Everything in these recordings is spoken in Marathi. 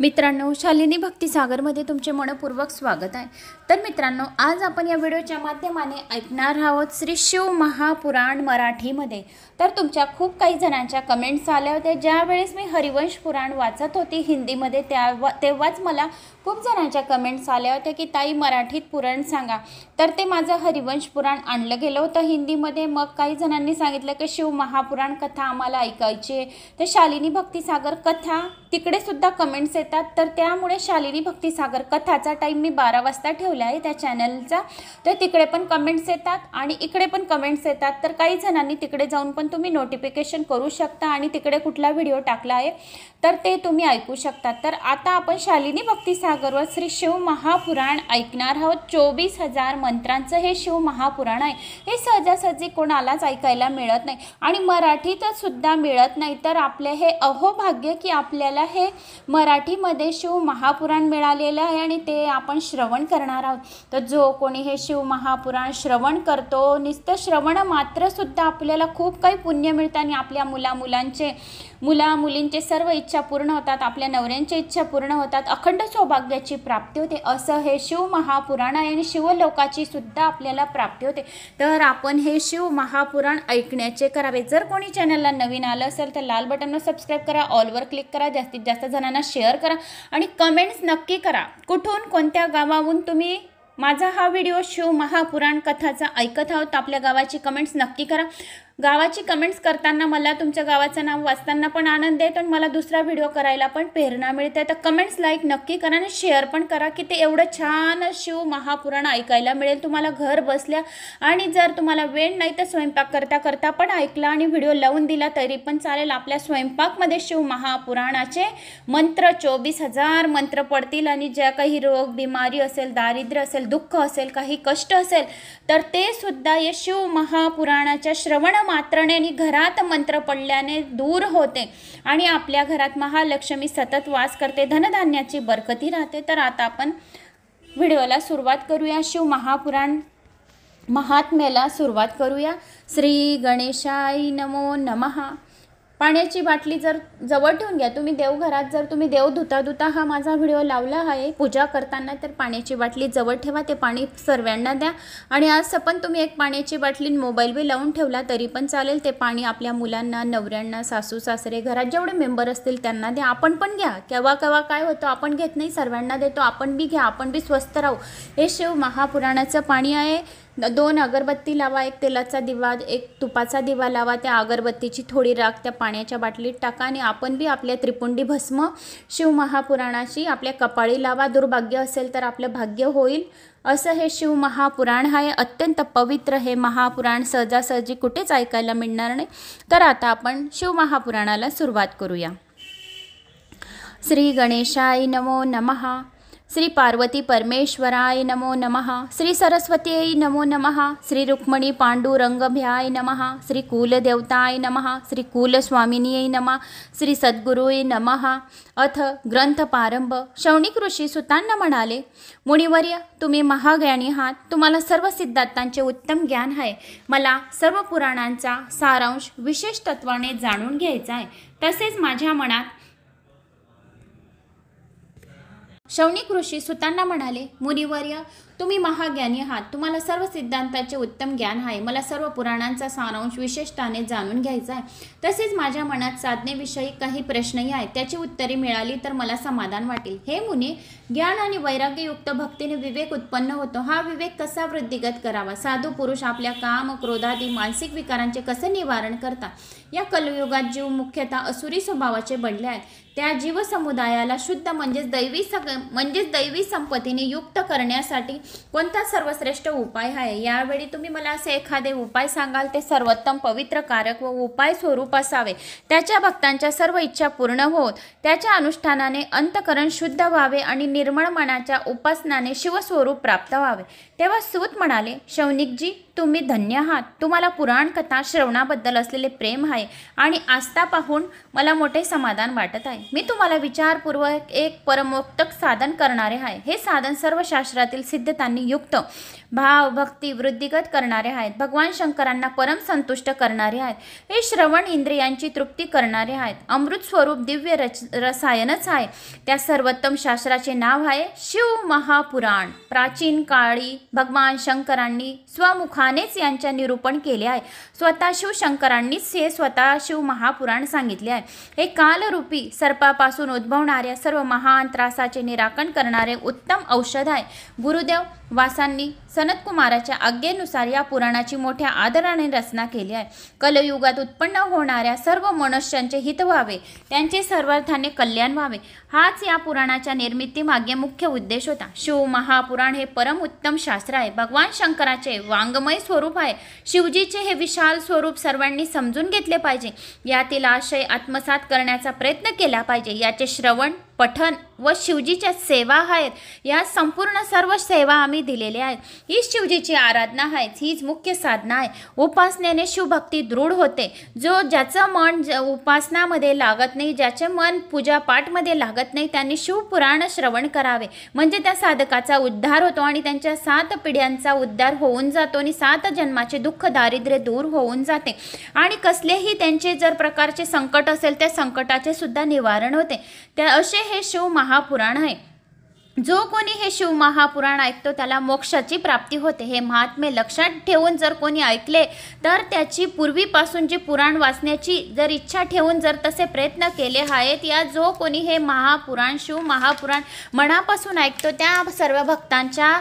मित्रांनो शालिनी भक्तिसागरमध्ये तुमचे मनपूर्वक स्वागत आहे तर मित्रांनो आज आपण या व्हिडिओच्या माध्यमाने ऐकणार आहोत श्री शिव महापुराण मराठीमध्ये तर तुमच्या खूप काही जणांच्या कमेंट्स आल्या होत्या ज्यावेळेस मी हरिवंश पुराण वाचत होती हिंदीमध्ये त्या तेव्हाच मला खूप जणांच्या कमेंट्स आल्या होत्या की ताई मराठीत पुराण सांगा तर ते माझं हरिवंश पुराण आणलं गेलं होतं हिंदीमध्ये मग काही जणांनी सांगितलं की शिव महापुराण कथा आम्हाला ऐकायची आहे तर शालिनी भक्तिसागर कथा तिकडेसुद्धा कमेंट्स येतात तर त्यामुळे शालिनी भक्तिसागर कथाचा टाईम मी बारा वाजता ठेवला आहे त्या चॅनलचा तर तिकडे पण कमेंट्स येतात आणि इकडे पण कमेंट्स येतात तर काही जणांनी तिकडे जाऊन पण तुम्ही नोटिफिकेशन करू शकता आणि तिकडे कुठला व्हिडिओ टाकला आहे तर ते तुम्ही ऐकू शकता तर आता आपण शालिनी भक्तिसागरवर श्री शिव महापुराण ऐकणार आहोत चोवीस हजार मंत्रांचं हे शिव महापुराण आहे हे सहजासहजी कोणालाच ऐकायला मिळत नाही आणि मराठीतच सुद्धा मिळत नाही तर आपले हे अहोभाग्य की आपल्याला हे मराठी मध्ये शिव महापुराण मिळालेलं आहे आणि ते आपण श्रवण करणार आहोत तर जो कोणी हे शिव महापुराण श्रवण करतो नुसतं श्रवण मात्र सुद्धा आपल्याला खूप काही पुण्य मिळतं आणि आपल्या मुलामुलांचे मुला मुलींचे सर्व इच्छा पूर्ण होतात आपल्या नवऱ्यांच्या इच्छा पूर्ण होतात अखंड सौभाग्याची प्राप्ती होते असं हे शिव महापुराण आहे आणि शिवलोकाची सुद्धा आपल्याला प्राप्ती होते तर आपण हे शिव महापुराण ऐकण्याचे करावे जर कोणी चॅनलला नवीन आलं असेल तर लाल बटनवर सबस्क्राईब करा ऑलवर क्लिक करा जास्तीत जास्त जणांना शेअर करा आणि कमेंट्स नक्की करा कुठून कोणत्या गावाहून तुम्ही माझा हा व्हिडिओ शिव महापुराण कथाचा ऐकत आहोत आपल्या गावाची कमेंट्स नक्की करा गावाची कमेंट्स करताना मला तुमच्या गावाचं नाव वाचताना पण आनंद येतो आणि मला दुसरा व्हिडिओ करायला पण प्रेरणा मिळते तर कमेंट्स लाईक नक्की करा आणि शेअर पण करा की ते एवढं छान शिव महापुराण ऐकायला मिळेल तुम्हाला घर बसल्या आणि जर तुम्हाला वेळ नाही तर स्वयंपाक करता करता पण ऐकला आणि व्हिडिओ लावून दिला तरी पण चालेल आपल्या स्वयंपाकमध्ये शिव महापुराणाचे मंत्र चोवीस हजार मंत्र पडतील आणि ज्या काही रोग बिमारी असेल दारिद्र्य असेल दुःख असेल काही कष्ट असेल तर ते सुद्धा या शिव महापुराणाच्या श्रवण मात्रणे आणि घरात मंत्र पडल्याने दूर होते आणि आपल्या घरात महालक्ष्मी सतत वास करते धनधान्याची बरकती राहते तर आता आपण व्हिडिओला सुरुवात करूया शिव महापुराण महात्म्याला सुरुवात करूया श्री गणेशाय नमो नमः पाण्याची बाटली जर जवळ ठेवून घ्या तुम्ही देवघरात जर तुम्ही देव धुता धुता हा माझा व्हिडिओ लावला आहे पूजा करताना तर पाण्याची बाटली जवळ ठेवा ते पाणी सर्वांना द्या आणि आज पण तुम्ही एक पाण्याची बाटली मोबाईल बी लावून ठेवला तरी पण चालेल ते पाणी आपल्या मुलांना नवऱ्यांना सासू सासरे घरात जेवढे मेंबर असतील त्यांना द्या आपण पण घ्या केव्हा केव्हा काय होतं आपण घेत नाही सर्वांना देतो आपण बी घ्या आपण बी स्वस्थ राहू हे शिव महापुराणाचं पाणी आहे दोन अगरबत्ती लावा एक तेलाचा दिवा एक तुपाचा दिवा लावा त्या अगरबत्तीची थोडी राख त्या पाण्याच्या बाटलीत टाका आणि आपण बी आपल्या त्रिपुंडी भस्म शिवमहापुराणाशी आपल्या कपाळी लावा दुर्भाग्य असेल तर आपलं भाग्य होईल असं हे शिवमहापुराण आहे अत्यंत पवित्र हे महापुराण सहजासहजी कुठेच ऐकायला मिळणार नाही तर आता आपण शिवमहापुराणाला सुरुवात करूया श्री गणेशाय नमो नमः श्री पार्वती परमेश्वराय नमो नमः श्री सरस्वतीय नमो नमः श्री रुक्मणी पांडुरंगभ्याय नमः श्री कुलदेवताय नमः श्री कुलस्वामिनीय नमः श्री सद्गुरूय नमः अथ ग्रंथपारंभ शौणिक ऋषी सुतांना म्हणाले मुनिवर्य तुम्ही महाज्ञानी आहात तुम्हाला सर्व सिद्धांतांचे उत्तम ज्ञान आहे मला सर्व पुराणांचा सारांश विशेष तत्वाने जाणून घ्यायचा आहे तसेच माझ्या मनात शवणी कृषी सुतांना म्हणाले मुनिवर्य तुम्ही महाज्ञानी आहात तुम्हाला सर्व सिद्धांताचे उत्तम ज्ञान आहे मला सर्व पुराणांचा सारांश विशेषताने जाणून घ्यायचा आहे तसेच माझ्या मनात साधनेविषयी काही प्रश्नही आहेत त्याची उत्तरे मिळाली तर मला समाधान वाटेल हे मुने ज्ञान आणि वैराग्ययुक्त भक्तीने विवेक उत्पन्न होतो हा विवेक कसा वृद्धिगत करावा साधू पुरुष आपल्या काम क्रोधादी मानसिक विकारांचे कसे निवारण करता या कलयुगात जीव मुख्यतः असुरी स्वभावाचे बनले आहेत त्या जीवसमुदायाला शुद्ध म्हणजेच दैवी सग म्हणजेच दैवी संपत्तीने युक्त करण्यासाठी कोणता सर्वश्रेष्ठ उपाय आहे यावेळी तुम्ही मला असे एखादे उपाय सांगाल ते सर्वोत्तम पवित्र कारक व उपाय स्वरूप असावे त्याच्या भक्तांच्या सर्व इच्छा पूर्ण होत त्याच्या अनुष्ठानाने अंतकरण शुद्ध व्हावे आणि निर्मळ मनाच्या उपासनाने शिवस्वरूप प्राप्त व्हावे तेव्हा सूत म्हणाले शौनिकजी तुम्ही धन्य आहात तुम्हाला पुराण कथा श्रवणाबद्दल असलेले प्रेम आहे आणि आस्था पाहून मला मोठे समाधान वाटत आहे मी तुम्हाला विचारपूर्वक एक परमोक्तक साधन करणारे आहे हे साधन सर्व शास्त्रातील सिद्ध त्यांनी युक्त भाव भक्ती वृद्धिगत करणारे आहेत भगवान शंकरांना परम संतुष्ट करणारे आहेत हे श्रवण इंद्रियांची तृप्ती करणारे आहेत अमृत स्वरूप दिव्य रच रसायनच आहे त्या सर्वोत्तम शास्त्राचे नाव आहे शिव महापुराण प्राचीन काळी भगवान शंकरांनी स्वमुखानेच यांच्या निरूपण केले आहे स्वतः शिवशंकरांनीच हे स्वतः शिव महापुराण सांगितले आहे हे कालरूपी सर्पापासून उद्भवणाऱ्या सर्व महान त्रासाचे निराकरण करणारे उत्तम औषध आहे गुरुदेव वासांनी सनतकुमाराच्या आज्ञेनुसार या पुराणाची मोठ्या आदराने रचना केली आहे कलयुगात उत्पन्न होणाऱ्या सर्व मनुष्यांचे हित व्हावे त्यांचे सर्वार्थाने कल्याण व्हावे हाच या पुराणाच्या निर्मितीमागे मुख्य उद्देश होता शिव महापुराण हे परम उत्तम शास्त्र आहे भगवान शंकराचे वाङ्मय स्वरूप आहे शिवजीचे हे विशाल स्वरूप सर्वांनी समजून घेतले पाहिजे यातील आशय आत्मसात करण्याचा प्रयत्न केला पाहिजे याचे श्रवण पठन व शिवजीच्या सेवा आहेत या संपूर्ण सर्व सेवा आम्ही दिलेल्या आहेत ही शिवजीची आराधना आहे हीच मुख्य साधना आहे उपासनेने शिवभक्ती दृढ होते जो ज्याचं मन ज उपासनामध्ये लागत नाही ज्याचे मन पूजापाठमध्ये लागत नाही त्यांनी शिवपुराण श्रवण करावे म्हणजे त्या साधकाचा उद्धार होतो आणि त्यांच्या सात पिढ्यांचा उद्धार होऊन जातो आणि सात जन्माचे दुःख दारिद्र्य दूर होऊन जाते आणि कसलेही त्यांचे जर प्रकारचे संकट असेल त्या संकटाचे सुद्धा निवारण होते त्या असे हे शिव महापुराण आहे जो कोणी हे शिव महापुराण ऐकतो त्याला मोक्षाची प्राप्ती होते हे महात्मे लक्षात ठेवून जर कोणी ऐकले तर त्याची पूर्वीपासून जी पुराण वाचण्याची जर इच्छा ठेवून जर तसे प्रयत्न केले आहेत या जो कोणी हे महापुराण शिव महापुराण मनापासून ऐकतो त्या सर्व भक्तांच्या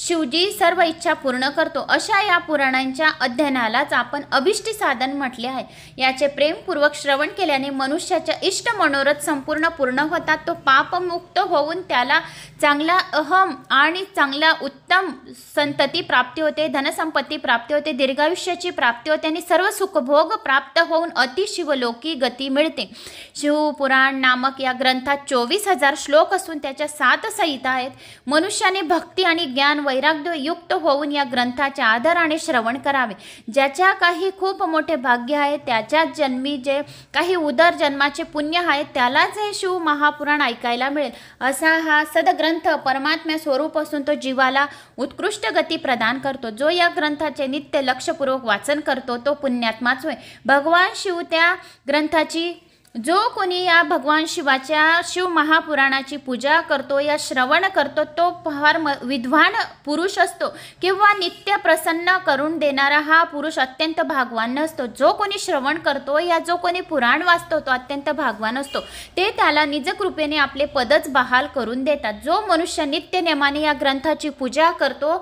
शिवजी सर्व इच्छा पूर्ण करतो अशा या पुराणांच्या अध्ययनालाच आपण अभिष्ट साधन म्हटले आहे याचे प्रेमपूर्वक श्रवण केल्याने मनुष्याच्या इष्ट मनोरथ संपूर्ण पूर्ण होतात तो पापमुक्त होऊन त्याला चांगला अहम आणि चांगला उत्तम संतती प्राप्ती होते धनसंपत्ती प्राप्ती होते दीर्घायुष्याची प्राप्ती होते आणि सर्व सुखभोग प्राप्त होऊन अतिशिवलोकी गती मिळते शिवपुराण नामक या ग्रंथात चोवीस हजार श्लोक असून त्याच्या सात संहिता आहेत मनुष्याने भक्ती आणि ज्ञान युक्त होऊन या ग्रंथाच्या आदराने श्रवण करावे ज्याच्या काही खूप मोठे भाग्य आहे त्याच्याच जन्मी जे काही उदर जन्माचे पुण्य आहे त्यालाच हे शिव महापुराण ऐकायला मिळेल असा हा सदग्रंथ परमात्म्या स्वरूप असून तो जीवाला उत्कृष्ट गती प्रदान करतो जो या ग्रंथाचे नित्य लक्षपूर्वक वाचन करतो तो पुण्यात्माच होय भगवान शिव त्या ग्रंथाची जो कोणी या भगवान शिवाच्या शिव महापुराणाची पूजा करतो या श्रवण करतो तो फार म विद्वान पुरुष असतो किंवा नित्य प्रसन्न करून देणारा हा पुरुष अत्यंत भागवान असतो जो कोणी श्रवण करतो या जो कोणी पुराण वाचतो तो अत्यंत भागवान असतो ते त्याला निजकृपेने आपले पदच बहाल करून देतात जो मनुष्य नित्य या ग्रंथाची पूजा करतो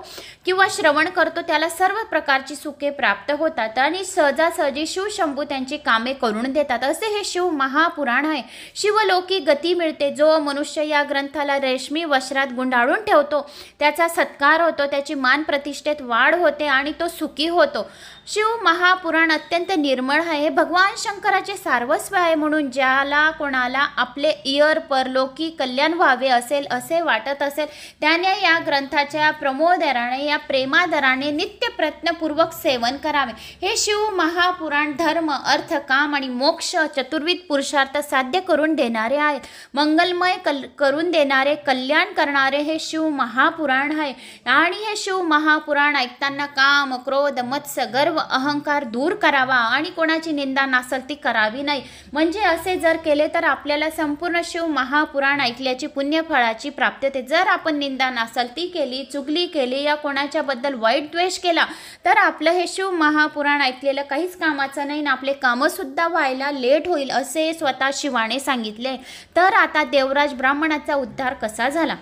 किंवा श्रवण करतो त्याला सर्व प्रकारची सुखे प्राप्त होतात आणि सहजासहजी शिवशंभू त्यांची कामे करून देतात असे हे शिव महापुराण आहे शिवलोकी गती मिळते जो मनुष्य या ग्रंथाला रेशमी वस्त्रात गुंडाळून ठेवतो त्याचा सत्कार होतो त्याची मान प्रतिष्ठेत वाढ होते आणि तो सुखी होतो शिव महापुराण अत्यंत निर्मळ आहे भगवान शंकराचे सार्वस्व आहे म्हणून ज्याला कोणाला आपले इयर परलोकी कल्याण व्हावे असेल असे वाटत असेल त्याने या ग्रंथाच्या प्रमोदराने या प्रेमादराने नित्य प्रयत्नपूर्वक सेवन करावे हे शिव महापुराण धर्म अर्थ काम आणि मोक्ष चतुर्विध पुरुषार्थ साध्य करून देणारे आहे मंगलमय कल करून देणारे कल्याण करणारे हे शिव महापुराण आहे आणि हे शिव महापुराण ऐकताना काम क्रोध मत्स्य गर्व व अहंकार दूर करावा आणि कोणाची निंदा नसल ती करावी नाही म्हणजे असे जर केले तर आपल्याला संपूर्ण शिव महापुराण ऐकल्याची पुण्यफळाची प्राप्ती होते जर आपण निंदा नासलती केली चुगली केली या कोणाच्याबद्दल वाईट द्वेष केला तर आपलं हे शिव महापुराण ऐकलेलं काहीच कामाचं नाही आणि आपले कामंसुद्धा व्हायला लेट होईल असे स्वतः शिवाने सांगितले तर आता देवराज ब्राह्मणाचा उद्धार कसा झाला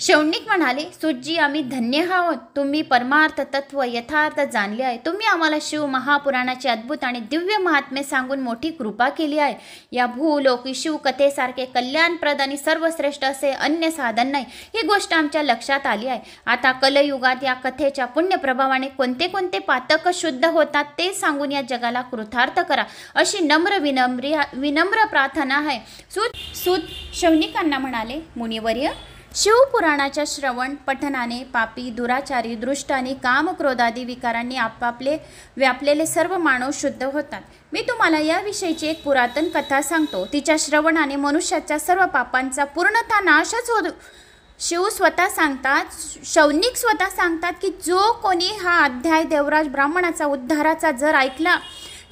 शौनिक म्हणाले सुजी आम्ही धन्य आहोत तुम्ही परमार्थ तत्व यथार्थ जाणले आहे तुम्ही आम्हाला शिव महापुराणाचे अद्भुत आणि दिव्य महात्मे सांगून मोठी कृपा केली आहे या भूलोक कथेसारखे कल्याणप्रद आणि सर्वश्रेष्ठ असे अन्य साधन नाही ही गोष्ट आमच्या लक्षात आली आहे आता कलयुगात या कथेच्या पुण्यप्रभावाने कोणते कोणते पातक शुद्ध होतात ते सांगून या जगाला कृतार्थ करा अशी नम्र विनम्र विनम्र प्रार्थना आहे सुत सुत शौनिकांना म्हणाले मुनिवर्य शिवपुराणाच्या श्रवण पठनाने पापी दुराचारी दृष्ट आणि कामक्रोधादी विकारांनी आपापले व्यापलेले सर्व मानव शुद्ध होतात मी तुम्हाला याविषयीची एक पुरातन कथा सांगतो तिच्या श्रवणाने मनुष्याच्या सर्व पापांचा पूर्णतः नाशच होतो शिव स्वतः सांगतात शौनिक स्वतः सांगतात की जो कोणी हा अध्याय देवराज ब्राह्मणाचा उद्धाराचा जर ऐकला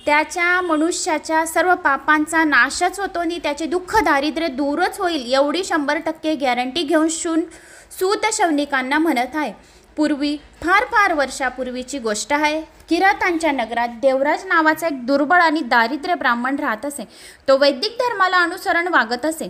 त्याच्या मनुष्याच्या सर्व पापांचा नाशच होतो आणि त्याचे दुःख दारिद्र्य दूरच होईल एवढी शंभर टक्के गॅरंटी घेऊन शून सूत शवनिकांना म्हणत आहे पूर्वी फार फार वर्षापूर्वीची गोष्ट आहे किरातांच्या नगरात देवराज नावाचा एक दुर्बळ आणि दारिद्र्य ब्राह्मण राहत असे तो वैदिक धर्माला अनुसरण वागत असे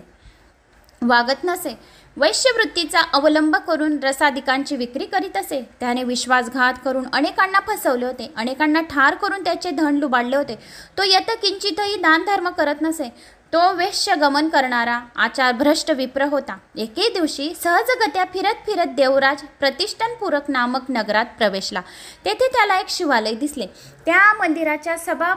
वागत नसे वैश्यवृत्तीचा अवलंब करून रसादिकांची विक्री करीत असे त्याने विश्वासघात करून अनेकांना फसवले होते अनेकांना ठार करून त्याचे धन लुबाडले होते तो यत किंचितही दानधर्म करत नसे तो वेश्यगमन करणारा आचारभ्रष्ट विप्र होता एके दिवशी सहजगत्या फिरत फिरत देवराज प्रतिष्ठानपूरक नामक नगरात प्रवेशला तेथे त्याला एक शिवालय दिसले त्या मंदिराच्या सभा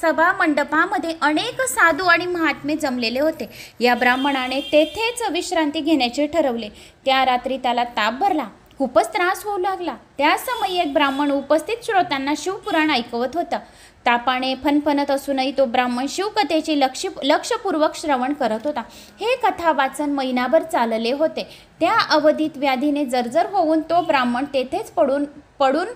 सभा मंडपामध्ये अनेक साधू आणि महात्मे जमलेले होते या ब्राह्मणाने तेथेच विश्रांती घेण्याचे ठरवले त्या रात्री त्याला ताप भरला खूपच त्रास होऊ लागला त्या समयी एक ब्राह्मण उपस्थित श्रोतांना शिवपुराण ऐकवत होता तापाने फनफनत असूनही तो ब्राह्मण शिवकथेचे लक्ष लक्षपूर्वक श्रवण करत होता हे कथा वाचन महिनाभर चालले होते त्या अवधीत व्याधीने जर्जर होऊन तो ब्राह्मण तेथेच पडून पडून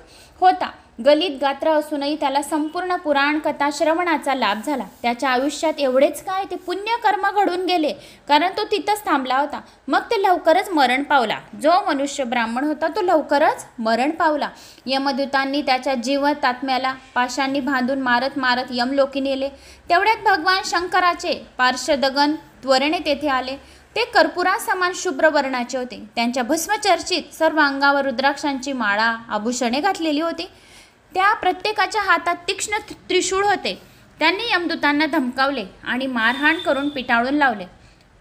होता गलित गात्रा असूनही त्याला संपूर्ण पुराण कथा श्रवणाचा लाभ झाला त्याच्या आयुष्यात एवढेच काय ते पुण्यकर्म घडून गेले कारण तो तिथंच थांबला होता मग ते लवकरच मरण पावला जो मनुष्य ब्राह्मण होता तो लवकरच मरण पावला यमदूतांनी त्याच्या जीव तात्म्याला पाशांनी बांधून मारत मारत यमलोकी नेले तेवढ्यात भगवान शंकराचे पार्श्वदगन त्वरणे तेथे आले ते कर्पुरा समान शुभ्र वर्णाचे होते त्यांच्या भस्मचर्चित सर्व अंगावर रुद्राक्षांची माळा आभूषणे घातलेली होती त्या प्रत्येकाच्या हातात तीक्ष्ण त्रिशूळ होते त्यांनी यमदूतांना धमकावले आणि मारहाण करून पिटाळून लावले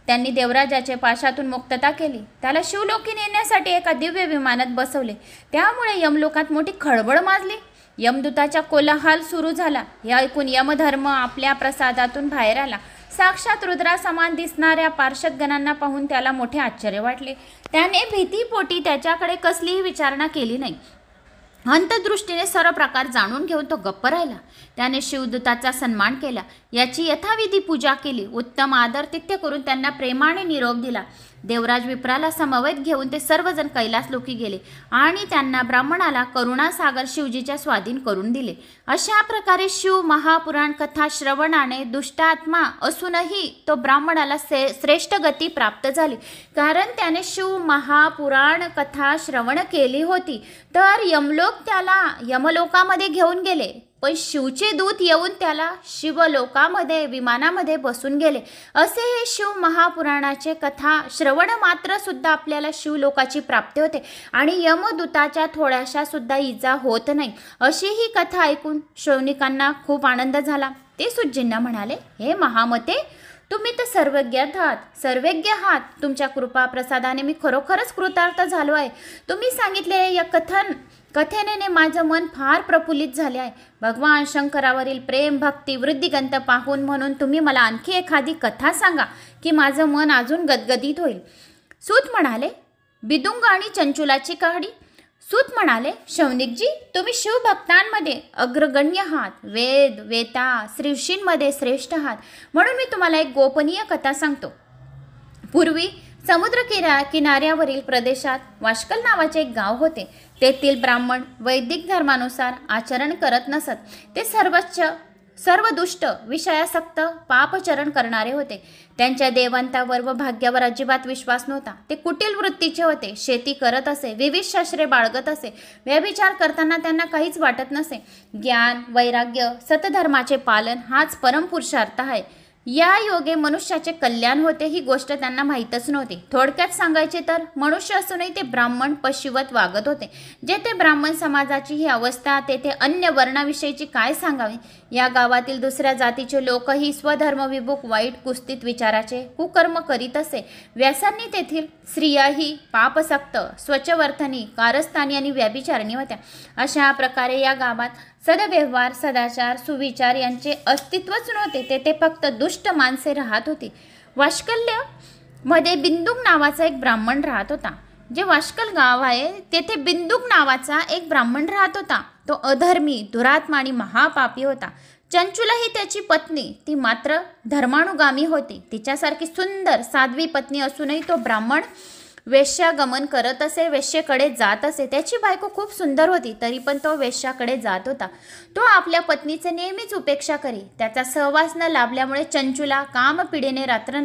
त्यांनी देवराजाचे पाशातून मुक्तता केली त्याला शिवलोकी नेण्यासाठी एका दिव्य विमानात बसवले त्यामुळे यमलोकात मोठी खळबळ माजली यमदूताचा कोलाहल सुरू झाला हे ऐकून यमधर्म आपल्या प्रसादातून बाहेर आला साक्षात रुद्रासमान दिसणाऱ्या पार्षदगणांना पाहून त्याला मोठे आश्चर्य वाटले त्याने भीतीपोटी त्याच्याकडे कसलीही विचारणा केली नाही अंतदृष्टीने सर्व प्रकार जाणून घेऊन तो गप्प राहिला त्याने शिवदूताचा सन्मान केला याची यथाविधी पूजा केली उत्तम आदर तित्य करून त्यांना प्रेमाने निरोप दिला देवराज विप्राला समवेत घेऊन ते सर्वजण कैलास लोकी गेले आणि त्यांना ब्राह्मणाला करुणासागर शिवजीच्या स्वाधीन करून दिले अशा प्रकारे शिव महापुराण कथा श्रवणाने दुष्टात्मा असूनही तो ब्राह्मणाला से श्रेष्ठ गती प्राप्त झाली कारण त्याने शिव महापुराण कथा श्रवण केली होती तर यमलोक त्याला यमलोकामध्ये घेऊन गेले पण शिवचे दूत येऊन त्याला शिवलोकामध्ये विमानामध्ये बसून गेले असे हे शिव महापुराणाचे कथा श्रवण मात्र सुद्धा आपल्याला शिवलोकाची प्राप्ती होते आणि यमदूताच्या थोड्याशा सुद्धा इजा होत नाही अशी ही कथा ऐकून शौनिकांना खूप आनंद झाला ते सुज्जींना म्हणाले हे महामते तुम्ही तर सर्वज्ञ आहात सर्वज्ञ आहात तुमच्या कृपा प्रसादाने मी खरोखरच कृतार्थ झालो आहे तुम्ही सांगितलेले या कथन कथेने माझं मन फार प्रफुल्लित झाले आहे भगवान शंकरावरील प्रेम भक्ती वृद्धिगंत पाहून म्हणून तुम्ही मला आणखी एखादी कथा सांगा की माझं मन अजून गदगदीत होईल सूत म्हणाले बिदुंग आणि चंचुलाची कहाणी सूत म्हणाले शौनिकजी तुम्ही शिवभक्तांमध्ये अग्रगण्य आहात वेद वेता श्रीषींमध्ये श्रेष्ठ आहात म्हणून मी तुम्हाला एक गोपनीय कथा सांगतो पूर्वी समुद्र किरा किनाऱ्यावरील प्रदेशात वाशकल नावाचे एक गाव होते तेथील ब्राह्मण वैदिक धर्मानुसार आचरण करत नसत ते सर्वोच्च सर्व दुष्ट विषयासक्त पापचरण करणारे होते त्यांच्या देवांतावर व भाग्यावर अजिबात विश्वास नव्हता ते कुटील वृत्तीचे होते शेती करत असे विविध शास्त्रे बाळगत असे व्यभिचार करताना त्यांना काहीच वाटत नसे ज्ञान वैराग्य सतधर्माचे पालन हाच परमपुरुषार्थ आहे या योगे मनुष्याचे कल्याण होते ही गोष्ट त्यांना माहीतच नव्हती थोडक्यात सांगायचे तर मनुष्य असूनही ते ब्राह्मण पशुवत वागत होते जेथे ब्राह्मण समाजाची ही अवस्था तेथे अन्य वर्णाविषयीची काय सांगावी या गावातील दुसऱ्या जातीचे लोकही स्वधर्मविभूक वाईट कुस्तीत विचाराचे कुकर्म करीत असे व्यासांनी तेथील स्त्रियाही पापसक्त स्वच्छवर्तनी कारस्थानी आणि व्याभिचारणी होत्या अशा प्रकारे या गावात सदव्यवहार सदाचार सुविचार यांचे अस्तित्वच नव्हते तेथे फक्त दुष्ट माणसे राहत होती वाष्कल्य मध्ये बिंदुक नावाचा एक ब्राह्मण राहत होता जे वाशकल गाव आहे तेथे बिंदुक नावाचा एक ब्राह्मण राहत होता तो अधर्मी दुरात्मा आणि महापापी होता चंचुला ही त्याची पत्नी ती मात्र धर्मानुगामी होती तिच्यासारखी सुंदर साध्वी पत्नी असूनही तो ब्राह्मण वेश्यागमन करत असे वेश्येकडे जात असे त्याची बायको खूप सुंदर होती तरी पण तो वेश्याकडे जात होता तो आपल्या पत्नीचे नेहमीच उपेक्षा करी त्याचा सहवास न लाभल्यामुळे चंचुला कामपिढीने रात्र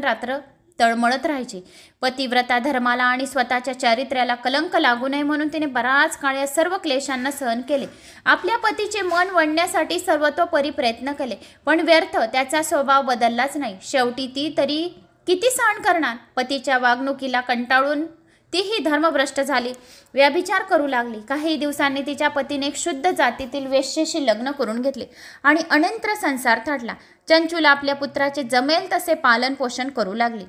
तळमळत राहायची पतिव्रता धर्माला आणि स्वतःच्या चारित्र्याला कलंक लागू नये म्हणून तिने बराच काळ या सर्व क्लेशांना सहन केले आपल्या पतीचे मन वणण्यासाठी सर्वतोपरी प्रयत्न केले पण व्यर्थ त्याचा स्वभाव बदललाच नाही शेवटी ती तरी किती सहन करणार पतीच्या वागणुकीला कंटाळून तीही धर्मभ्रष्ट झाली व्याभिचार करू लागली काही दिवसांनी तिच्या पतीने एक शुद्ध जातीतील वेश्येशी लग्न करून घेतले आणि अनंत्र संसार थाटला चंचूला आपल्या पुत्राचे जमेल तसे पालन पोषण करू लागले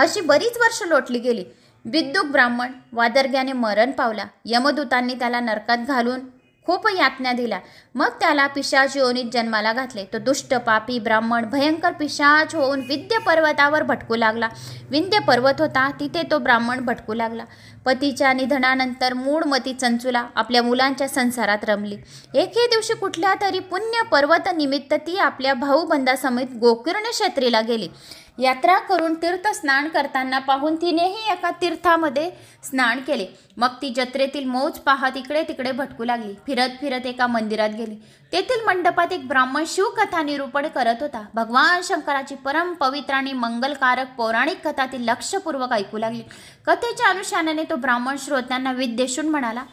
अशी बरीच वर्ष लोटली गेली विद्युक ब्राह्मण वादर्ग्याने मरण पावला यमदूतांनी त्याला नरकात घालून खूप यातना दिल्या मग त्याला पिशाच योनीत जन्माला घातले तो दुष्ट पापी ब्राह्मण भयंकर पिशाच होऊन विद्य पर्वतावर भटकू लागला विंध्य पर्वत होता तिथे तो ब्राह्मण भटकू लागला पतीच्या निधनानंतर मती चंचुला आपल्या मुलांच्या संसारात रमली एके दिवशी कुठल्या तरी पुण्य पर्वत निमित्त ती आपल्या भाऊबंधासमेत गोकिर्ण क्षेत्रीला गेली यात्रा करून तीर्थ स्नान करताना पाहून तिनेही एका तीर्थामध्ये स्नान केले मग ती जत्रेतील मौज पाहत इकडे तिकडे भटकू लागली फिरत फिरत एका मंदिरात गेली तेथील मंडपात एक ब्राह्मण शिवकथा निरूपण करत होता भगवान शंकराची परम पवित्र आणि मंगलकारक पौराणिक कथा ती लक्षपूर्वक ऐकू लागली कथेच्या अनुषंगाने तो ब्राह्मण श्रोत्यांना विद्येशून म्हणाला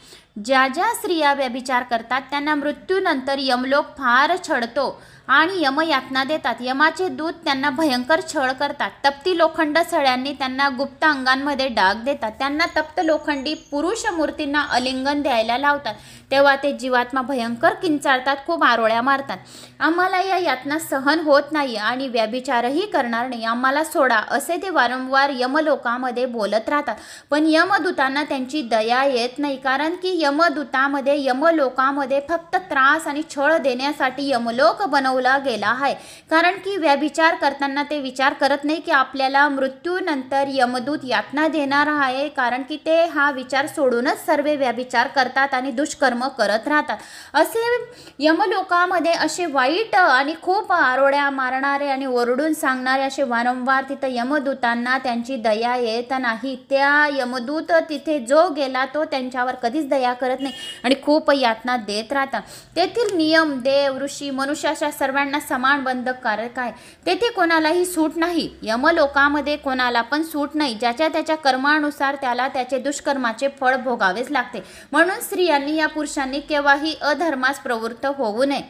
ज्या ज्या स्त्रिया व्यभिचार करतात त्यांना मृत्यूनंतर यमलोक फार छडतो आणि यमयातना देतात यमाचे दूध त्यांना भयंकर छळ करतात तप्ती लोखंड सळ्यांनी त्यांना गुप्त अंगांमध्ये डाग देतात त्यांना तप्त लोखंडी पुरुष मूर्तींना अलिंगन द्यायला लावतात तेव्हा ते जीवात्मा भयंकर किंचाळतात खूप आरोळ्या मारतात आम्हाला या यातना सहन होत नाही आणि व्याभिचारही करणार नाही आम्हाला सोडा असे ते वारंवार यमलोकामध्ये बोलत राहतात पण यमदूतांना त्यांची दया येत नाही कारण की यमदूतामध्ये यमलोकामध्ये फक्त त्रास आणि छळ देण्यासाठी यमलोक बनवला गेला आहे कारण की व्याभिचार करताना ते विचार करत नाही की आपल्याला मृत्यूनंतर यमदूत यातना देणार आहे कारण की ते हा विचार सोडूनच सर्व व्याभिचार करतात आणि दुष्कर्म कर्म करत राहतात असे यमलोकामध्ये असे वाईट आणि खूप आरोड्या मारणारे आणि ओरडून सांगणारे असे वारंवार तिथं यमदूतांना त्यांची दया येत नाही त्या यमदूत तिथे जो गेला तो त्यांच्यावर कधीच दया करत नाही आणि खूप यातना देत राहतात तेथील नियम देव ऋषी मनुष्याच्या सर्वांना समान बंधकारक आहे तेथे कोणालाही सूट नाही यमलोकामध्ये कोणाला पण सूट नाही ज्याच्या त्याच्या कर्मानुसार त्याला त्याचे दुष्कर्माचे फळ भोगावेच लागते म्हणून स्त्रियांनी या पुरुष पुरुषांनी केव्हाही अधर्मास प्रवृत्त होऊ नये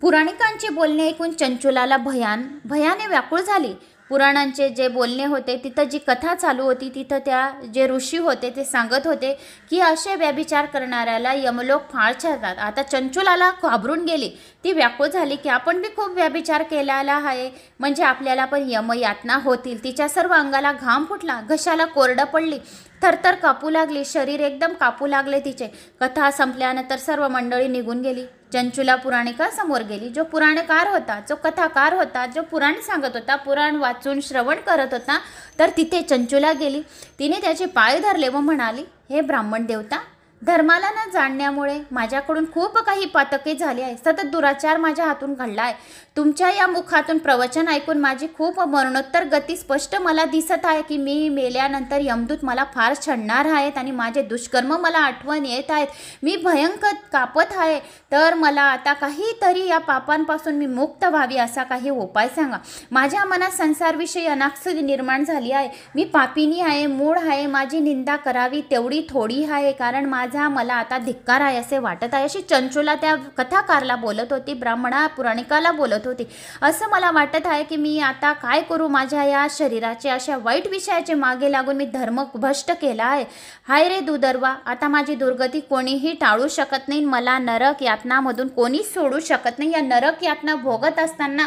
पुराणिकांचे बोलणे ऐकून चंचुलाला भयान भयाने व्याकुळ झाली पुराणांचे जे बोलणे होते तिथं जी कथा चालू होती तिथं त्या जे ऋषी होते ते सांगत होते की असे व्यभिचार करणाऱ्याला यमलोक फाळ छळतात आता चंचुलाला घाबरून गेली ती व्याकुळ झाली की आपण बी खूप व्याभिचार केलेला आहे म्हणजे आपल्याला पण यमयातना होतील तिच्या सर्व अंगाला घाम फुटला घशाला कोरडं पडली थरथर कापू लागली शरीर एकदम कापू लागले तिचे कथा संपल्यानंतर सर्व मंडळी निघून गेली चंचुला समोर गेली जो पुराणकार होता जो कथाकार होता जो पुराण सांगत होता पुराण वाचून श्रवण करत होता तर तिथे चंचुला गेली तिने त्याचे पाय धरले व म्हणाली हे ब्राह्मण देवता धर्माला न जाणण्यामुळे माझ्याकडून खूप काही पातके झाले आहे सतत दुराचार माझ्या हातून घडला आहे तुमच्या या मुखातून प्रवचन ऐकून माझी खूप मरणोत्तर गती स्पष्ट मला दिसत आहे की मी मेल्यानंतर यमदूत मला फार छडणार आहेत आणि माझे दुष्कर्म मला आठवण येत आहेत मी भयंकर कापत आहे तर मला आता काहीतरी या पापांपासून मी मुक्त व्हावी असा काही उपाय सांगा माझ्या मनात संसारविषयी अनाक्ष निर्माण झाली आहे मी पापिनी आहे मूळ आहे माझी निंदा करावी तेवढी थोडी आहे कारण माझा मला आता धिक्कार आहे असे वाटत आहे अशी चंचुला त्या कथाकारला बोलत होती ब्राह्मणा पुराणिकाला बोलत शोधत असं मला वाटत आहे की मी आता काय करू माझ्या या शरीराचे अशा वाईट विषयाचे मागे लागून मी धर्म भ्रष्ट केला आहे हाय रे दुदर्वा आता माझी दुर्गती कोणीही टाळू शकत नाही मला नरक यातनामधून कोणीच सोडू शकत नाही या नरक यातना भोगत असताना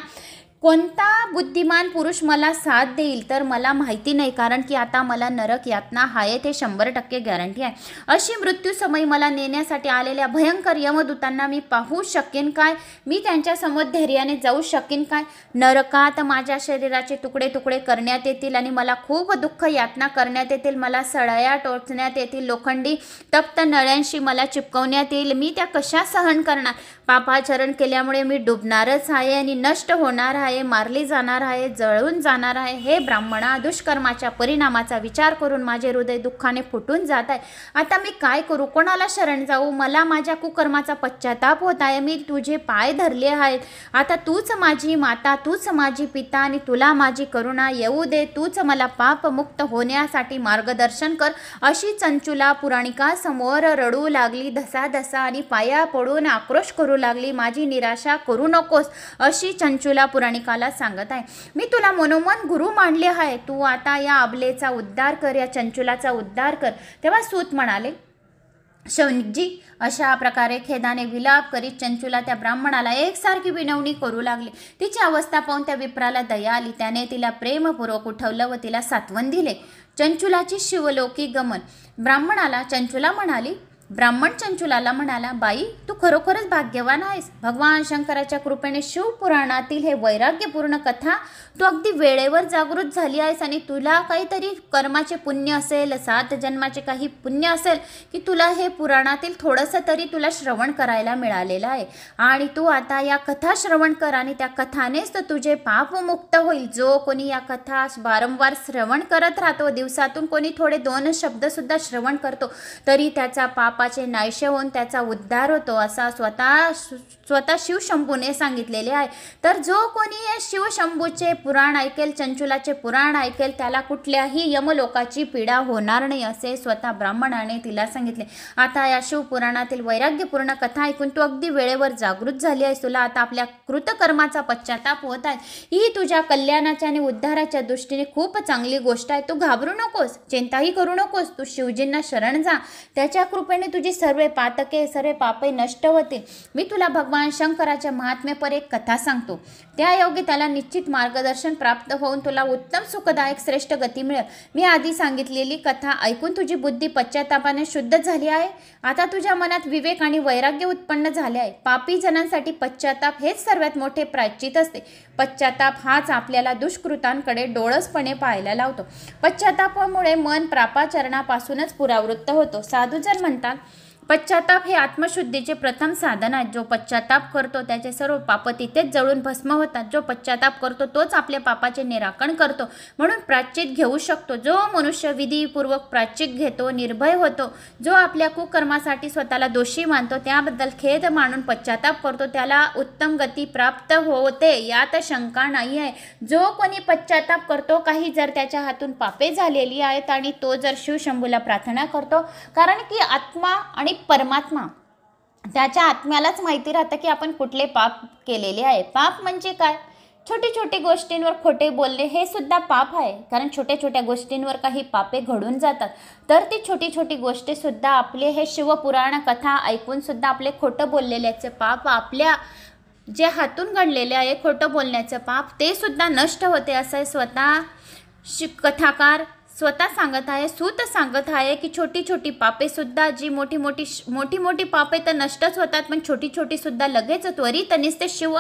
कोणता बुद्धिमान पुरुष मला साथ देईल तर मला माहिती नाही कारण की आता मला नरक यातना आहे ते शंभर टक्के गॅरंटी आहे अशी मृत्यूसमयी मला नेण्यासाठी आलेल्या भयंकर यमदूतांना मी पाहू शकेन काय मी त्यांच्यासमोर धैर्याने जाऊ शकेन काय नरकात माझ्या शरीराचे तुकडे तुकडे करण्यात येतील आणि मला खूप दुःख यातना करण्यात येतील मला सळया टोचण्यात येतील लोखंडी तप्त नळ्यांशी मला चिपकवण्यात येईल मी त्या कशा सहन करणार पापाचरण केल्यामुळे मी डुबणारच आहे आणि नष्ट होणार आहे मारली जाणार आहे जळून जाणार आहे हे ब्राह्मणा दुष्कर्माच्या परिणामाचा विचार करून माझे हृदय दुःखाने फुटून जात आहे आता मी काय करू कोणाला शरण जाऊ मला माझ्या कुकर्माचा पश्चाताप होत आहे मी तुझे पाय धरले आहेत आता तूच माझी माता तूच माझी पिता आणि तुला माझी करुणा येऊ दे तूच मला पापमुक्त होण्यासाठी मार्गदर्शन कर अशी चंचुला पुराणिकासमोर रडू लागली धसाधसा आणि पाया पडून आक्रोश करून करू लागली माझी निराशा करू नकोस अशी चंचुला पुराणिकाला सांगत आहे मी तुला मनोमन गुरु मानले आहे तू आता या अबलेचा उद्धार कर या चंचुलाचा उद्धार कर तेव्हा सूत म्हणाले शौनिकजी अशा प्रकारे खेदाने विलाप करीत चंचुला त्या ब्राह्मणाला एकसारखी विनवणी करू लागली तिची अवस्था पाहून त्या विप्राला दया आली त्याने तिला प्रेमपूर्वक उठवलं व तिला सातवण दिले चंचुलाची शिवलोकी गमन ब्राह्मणाला चंचुला म्हणाली ब्राह्मण चंचुलाला म्हणाला बाई तू खरोखरच भाग्यवान आहेस भगवान शंकराच्या कृपेने शिवपुराणातील हे वैराग्यपूर्ण कथा तू अगदी वेळेवर जागृत झाली आहेस आणि तुला काहीतरी कर्माचे पुण्य असेल सात जन्माचे काही पुण्य असेल की तुला हे पुराणातील थोडंसं तरी तुला श्रवण करायला मिळालेलं आहे आणि तू आता या कथा श्रवण कर आणि त्या कथानेच तर तुझे पाप मुक्त होईल जो कोणी या कथा वारंवार श्रवण करत राहतो दिवसातून कोणी थोडे दोन शब्दसुद्धा श्रवण करतो तरी त्याचा पाप पापाचे नायशे होऊन त्याचा उद्धार होतो असा स्वतः स्वतः शिवशंभूने सांगितलेले आहे तर जो कोणी या शिवशंभूचे पुराण ऐकेल चंचुलाचे पुराण ऐकेल त्याला कुठल्याही यमलोकाची पीडा होणार नाही असे स्वतः ब्राह्मणाने तिला सांगितले आता या शिवपुराणातील वैराग्यपूर्ण कथा ऐकून तू अगदी वेळेवर जागृत झाली आहेस तुला आता आपल्या कृतकर्माचा पश्चाताप होत आहे ही तुझ्या कल्याणाच्या आणि उद्धाराच्या दृष्टीने खूप चांगली गोष्ट आहे तू घाबरू नकोस चिंताही करू नकोस तू शिवजींना शरण जा त्याच्या कृपेने मी तुझी सर्व पातके सर्व पापे नष्ट होतील मी तुला भगवान शंकराच्या पर एक कथा सांगतो त्या योगी त्याला निश्चित मार्गदर्शन प्राप्त होऊन तुला उत्तम सुखदायक श्रेष्ठ गती मिळेल मी आधी सांगितलेली कथा ऐकून तुझी बुद्धी पश्चातापाने शुद्ध झाली आहे आता तुझ्या मनात विवेक आणि वैराग्य उत्पन्न झाले आहे पापी जनांसाठी पश्चाताप हेच सर्वात मोठे प्राचित असते पश्चाताप हाच आपल्याला दुष्कृतांकडे डोळसपणे पाहायला लावतो पश्चातापामुळे मन प्रापाचरणापासूनच पुरावृत्त होतो साधूजन म्हणतात पश्चाताप हे आत्मशुद्धीचे प्रथम साधन आहे जो पश्चाताप करतो त्याचे सर्व पाप तिथेच जळून भस्म होतात जो पश्चाताप करतो तोच आपल्या पापाचे निराकरण करतो म्हणून प्राचित घेऊ शकतो जो मनुष्य विधीपूर्वक प्राचित घेतो निर्भय होतो जो आपल्या कुकर्मासाठी स्वतःला दोषी मानतो त्याबद्दल खेद मानून पश्चाताप करतो त्याला उत्तम गती प्राप्त होते यात शंका नाही आहे जो कोणी पश्चाताप करतो काही जर त्याच्या हातून पापे झालेली आहेत आणि तो जर शिवशंभूला प्रार्थना करतो कारण की आत्मा आणि एक परमात्मा त्याच्या आत्म्यालाच माहिती राहतं की आपण कुठले पाप केलेले आहे पाप म्हणजे काय छोटी छोटी गोष्टींवर खोटे बोलणे हे सुद्धा पाप आहे कारण छोट्या छोट्या गोष्टींवर काही पापे घडून जातात तर ती छोटी छोटी गोष्टीसुद्धा आपले हे शिवपुराण कथा ऐकूनसुद्धा आपले खोटं बोललेल्याचे पाप आपल्या जे हातून घडलेले आहे खोटं बोलण्याचं पाप ते सुद्धा नष्ट होते असं स्वतः कथाकार स्वतः सांगत आहे सूत सांगत आहे की छोटी छोटी पापे सुद्धा जी मोठी मोठी मोठी मोठी पापे तर नष्टच होतात पण छोटी छोटी सुद्धा लगेच त्वरित निसते शिव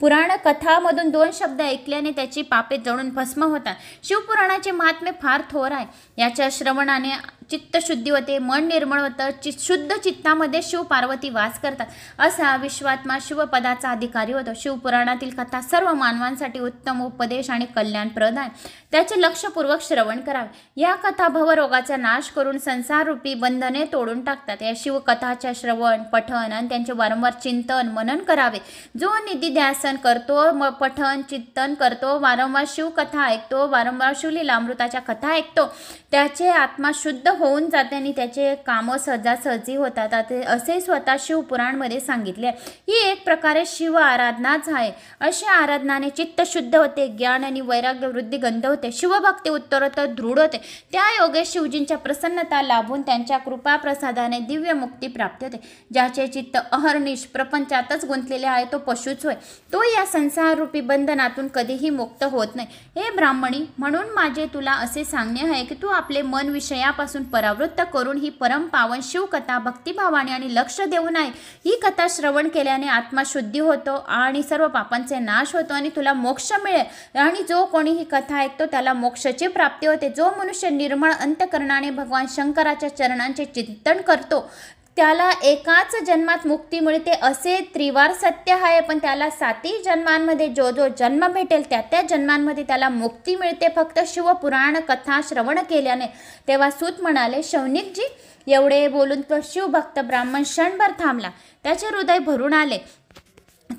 पुराण कथामधून दोन शब्द ऐकल्याने त्याची पापे जळून भस्म होतात शिवपुराणाचे महात्मे फार थोर आहे याच्या श्रवणाने चित्तशुद्धी होते मन निर्मळ होतं चि शुद्ध चित्तामध्ये शिव पार्वती वास करतात असा विश्वात्मा शिवपदाचा अधिकारी होतो शिवपुराणातील कथा सर्व मानवांसाठी उत्तम उपदेश आणि कल्याणप्रद आहे त्याचे लक्षपूर्वक श्रवण करावे या कथा भवरोगाचा नाश करून संसाररूपी बंधने तोडून टाकतात या शिवकथाच्या श्रवण पठन आणि त्यांचे वारंवार चिंतन मनन करावे जो निधी ध्यासन करतो म पठन चिंतन करतो वारंवार शिवकथा ऐकतो वारंवार शिवलीला अमृताच्या कथा ऐकतो त्याचे आत्मा शुद्ध होऊन जाते आणि त्याचे कामं सहजासहजी होतात असे स्वतः शिवपुराणमध्ये सांगितले ही एक प्रकारे शिव आराधनाच आहे अशा आराधनाने चित्त शुद्ध होते ज्ञान आणि वैराग्य वृद्धी गंध होते शिवभक्ती उत्तरोत्तर दृढ होते त्या योगे शिवजींच्या प्रसन्नता लाभून त्यांच्या कृपा प्रसादाने दिव्य मुक्ती प्राप्त होते ज्याचे चित्त अहर्निश प्रपंचातच गुंतलेले आहे तो पशुच होय तो या संसाररूपी बंधनातून कधीही मुक्त होत नाही हे ब्राह्मणी म्हणून माझे तुला असे सांगणे आहे की तू आपले मन विषयापासून परावृत्त करून ही परमपावन शिवकथा भक्तिभावाने आणि लक्ष देऊन आहे ही कथा श्रवण केल्याने आत्माशुद्धी होतो आणि सर्व पापांचे नाश होतो आणि तुला मोक्ष मिळेल आणि जो कोणी ही कथा ऐकतो त्याला मोक्षाची प्राप्ती होते जो मनुष्य निर्मळ अंतकरणाने भगवान शंकराच्या चरणांचे चिंतन करतो त्याला एकाच जन्मात मुक्ती मिळते असे त्रिवार सत्य आहे पण त्याला साती जन्मांमध्ये जो जो जन्म भेटेल त्या त्या जन्मांमध्ये त्याला मुक्ती मिळते फक्त शिवपुराण कथा श्रवण केल्याने तेव्हा सूत म्हणाले शौनिकजी एवढे बोलून तो शिवभक्त ब्राह्मण क्षणभर थांबला त्याचे हृदय भरून आले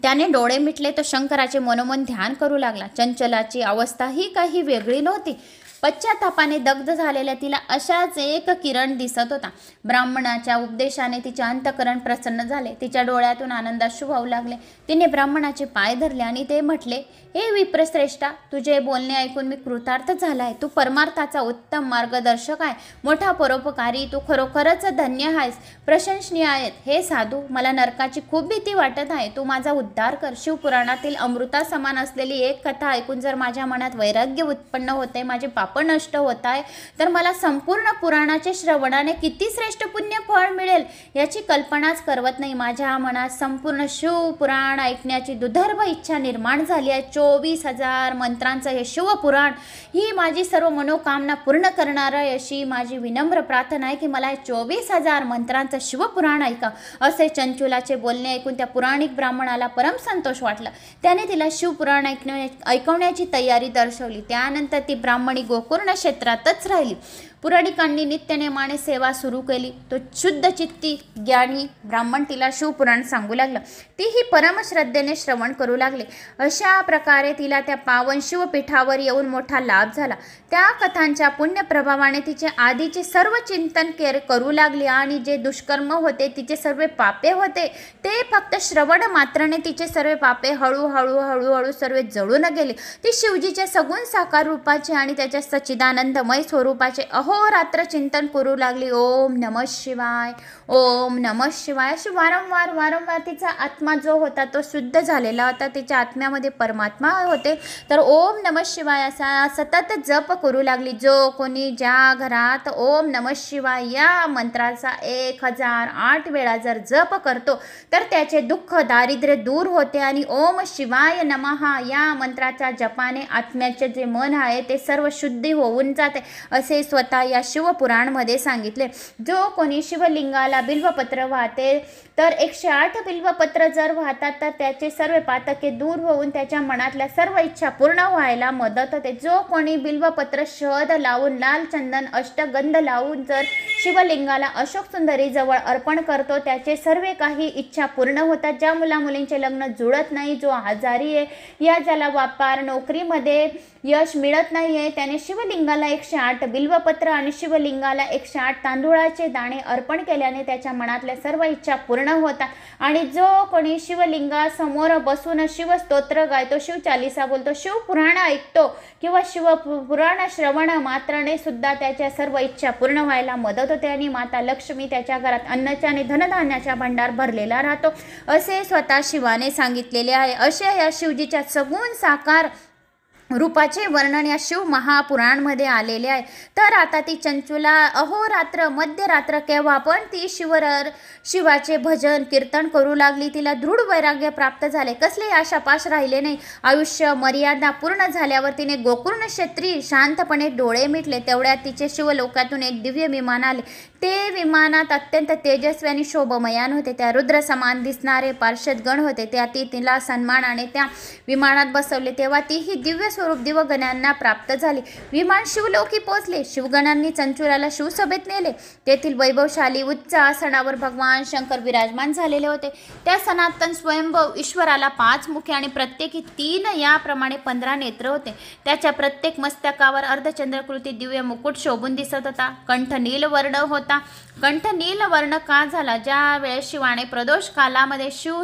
त्याने डोळे मिटले तर शंकराचे मनोमन ध्यान करू लागला चंचलाची अवस्था ही काही वेगळी नव्हती पश्चातापाने दग्ध झालेल्या तिला अशाच एक किरण दिसत होता ब्राह्मणाच्या उपदेशाने तिचे अंतकरण प्रसन्न झाले तिच्या डोळ्यातून आनंदाशु वाहू लागले तिने ब्राह्मणाचे पाय धरले आणि ते म्हटले हे विप्रश्रेष्ठा तुझे बोलणे ऐकून मी कृतार्थ झाला आहे तू परमार्थाचा उत्तम मार्गदर्शक आहे मोठा परोपकारी तू खरोखरच धन्य आहेस प्रशंसनीय आहेत हे साधू मला नरकाची खूप भीती वाटत आहे तू माझा उद्धार कर शिवपुराणातील अमृता समान असलेली एक कथा ऐकून जर माझ्या मनात वैराग्य उत्पन्न होते माझे पाप पाप नष्ट होत आहे तर मला संपूर्ण पुराणाचे श्रवणाने किती श्रेष्ठ पुण्य फळ मिळेल याची कल्पनाच करवत नाही माझ्या मनात संपूर्ण शिवपुराण ऐकण्याची दुधर्भ इच्छा निर्माण झाली आहे चोवीस हजार मंत्रांचं हे शिवपुराण ही माझी सर्व मनोकामना पूर्ण करणारं अशी माझी विनम्र प्रार्थना आहे की मला चोवीस हजार मंत्रांचं शिवपुराण ऐका असे चंचुलाचे बोलणे ऐकून त्या पुराणिक ब्राह्मणाला परम संतोष वाटला त्याने तिला शिवपुराण ऐकण्या ऐकवण्याची तयारी दर्शवली त्यानंतर ती ब्राह्मणी गो पूर्ण क्षेत्रातच राहिली पुराणिकांनी नित्यनेमाने सेवा सुरू केली तो शुद्ध चित्ती ज्ञानी ब्राह्मण तिला शिवपुराण सांगू लागलं तीही परमश्रद्धेने श्रवण करू लागले अशा प्रकारे तिला त्या पावन शिवपीठावर येऊन मोठा लाभ झाला त्या कथांच्या पुण्यप्रभावाने तिचे आधीचे सर्व चिंतन केर करू लागले आणि जे दुष्कर्म होते तिचे सर्व पापे होते ते फक्त श्रवण मात्राने तिचे सर्व पापे हळूहळू हळूहळू सर्व जळून गेले ती शिवजीच्या सगुण साकार रूपाचे आणि त्याच्या सच्चिदानंदमय स्वरूपाचे अहोरात्र चिंतन करू लागली ओम नम शिवाय ओम नम शिवाय अशी वारंवार वारंवार तिचा आत्मा जो होता तो शुद्ध झालेला होता तिच्या आत्म्यामध्ये परमात्मा होते तर ओम नम शिवाय असा सतत जप करू लागली जो कोणी ज्या घरात ओम नम शिवाय या मंत्राचा एक हजार आठ वेळा जर जप करतो तर त्याचे दुःख दारिद्र्य दूर होते आणि ओम शिवाय नमहा या मंत्राच्या जपाने आत्म्याचे जे मन आहे ते सर्व शुद्धी होऊन जाते असे स्वतः या शिवपुराणमध्ये सांगितले जो कोणी शिवलिंगाला बिल्वपत्र वाहते तर एकशे आठ बिल्वपत्र जर वाहतात तर त्याचे सर्व पातके दूर होऊन त्याच्या मनातल्या सर्व इच्छा पूर्ण व्हायला मदत होते जो कोणी बिल्वपत्र सर्वत्र शहद लावून लाल चंदन अष्टगंध लावून जर शिवलिंगाला अशोक सुंदरी जवळ अर्पण करतो त्याचे सर्व काही इच्छा पूर्ण होतात ज्या मुला मुलींचे लग्न जुळत नाही जो आजारी आहे या ज्याला व्यापार नोकरीमध्ये यश मिळत नाही आहे त्याने शिवलिंगाला एकशे आठ बिल्वपत्र आणि शिवलिंगाला एकशे आठ तांदूळाचे दाणे अर्पण केल्याने त्याच्या मनातल्या सर्व इच्छा पूर्ण होतात आणि जो कोणी शिवलिंगासमोर बसून शिवस्तोत्र गायतो शिवचालिसा बोलतो शिवपुराण ऐकतो किंवा शिवपुराण श्रवण मात्रणे सुद्धा त्याच्या सर्व इच्छा पूर्ण व्हायला मदत होते आणि माता लक्ष्मी त्याच्या घरात अन्नाच्या आणि धनधान्याचा भंडार भरलेला राहतो असे स्वतः शिवाने सांगितलेले आहे असे या शिवजीच्या सगुण साकार रूपाचे वर्णन या शिव महापुराणमध्ये आलेले आहे तर आता ती चंचुला अहोरात्र मध्यरात्र केव्हा पण ती शिवर शिवाचे भजन कीर्तन करू लागली तिला दृढ वैराग्य प्राप्त झाले कसले शपास राहिले नाही आयुष्य मर्यादा पूर्ण झाल्यावर तिने गोकुर्ण क्षेत्री शांतपणे डोळे मिटले तेवढ्या तिचे शिवलोकातून एक दिव्य विमान आले ते विमानात अत्यंत तेजस्वी आणि शोभमयान होते त्या रुद्र समान दिसणारे पार्षदगण होते त्या ती तिला आणि त्या विमानात बसवले तेव्हा तीही दिव्य स्वरूप दिवगणांना प्राप्त झाली विमान शिवलोकी पोचले शिवगणांनी चंचुराला शिवसभेत नेले तेथील वैभवशाली उच्च आसनावर भगवान शंकर विराजमान झालेले होते त्या सनातन स्वयंभव ईश्वराला पाच मुखे आणि प्रत्येकी तीन याप्रमाणे पंधरा नेत्र होते त्याच्या प्रत्येक मस्तकावर अर्धचंद्रकृती दिव्य मुकुट शोभून दिसत होता कंठ नीलवर्ण होते होता कंठ वर्ण का झाला ज्या वेळेस शिवाने प्रदोष कालामध्ये शिव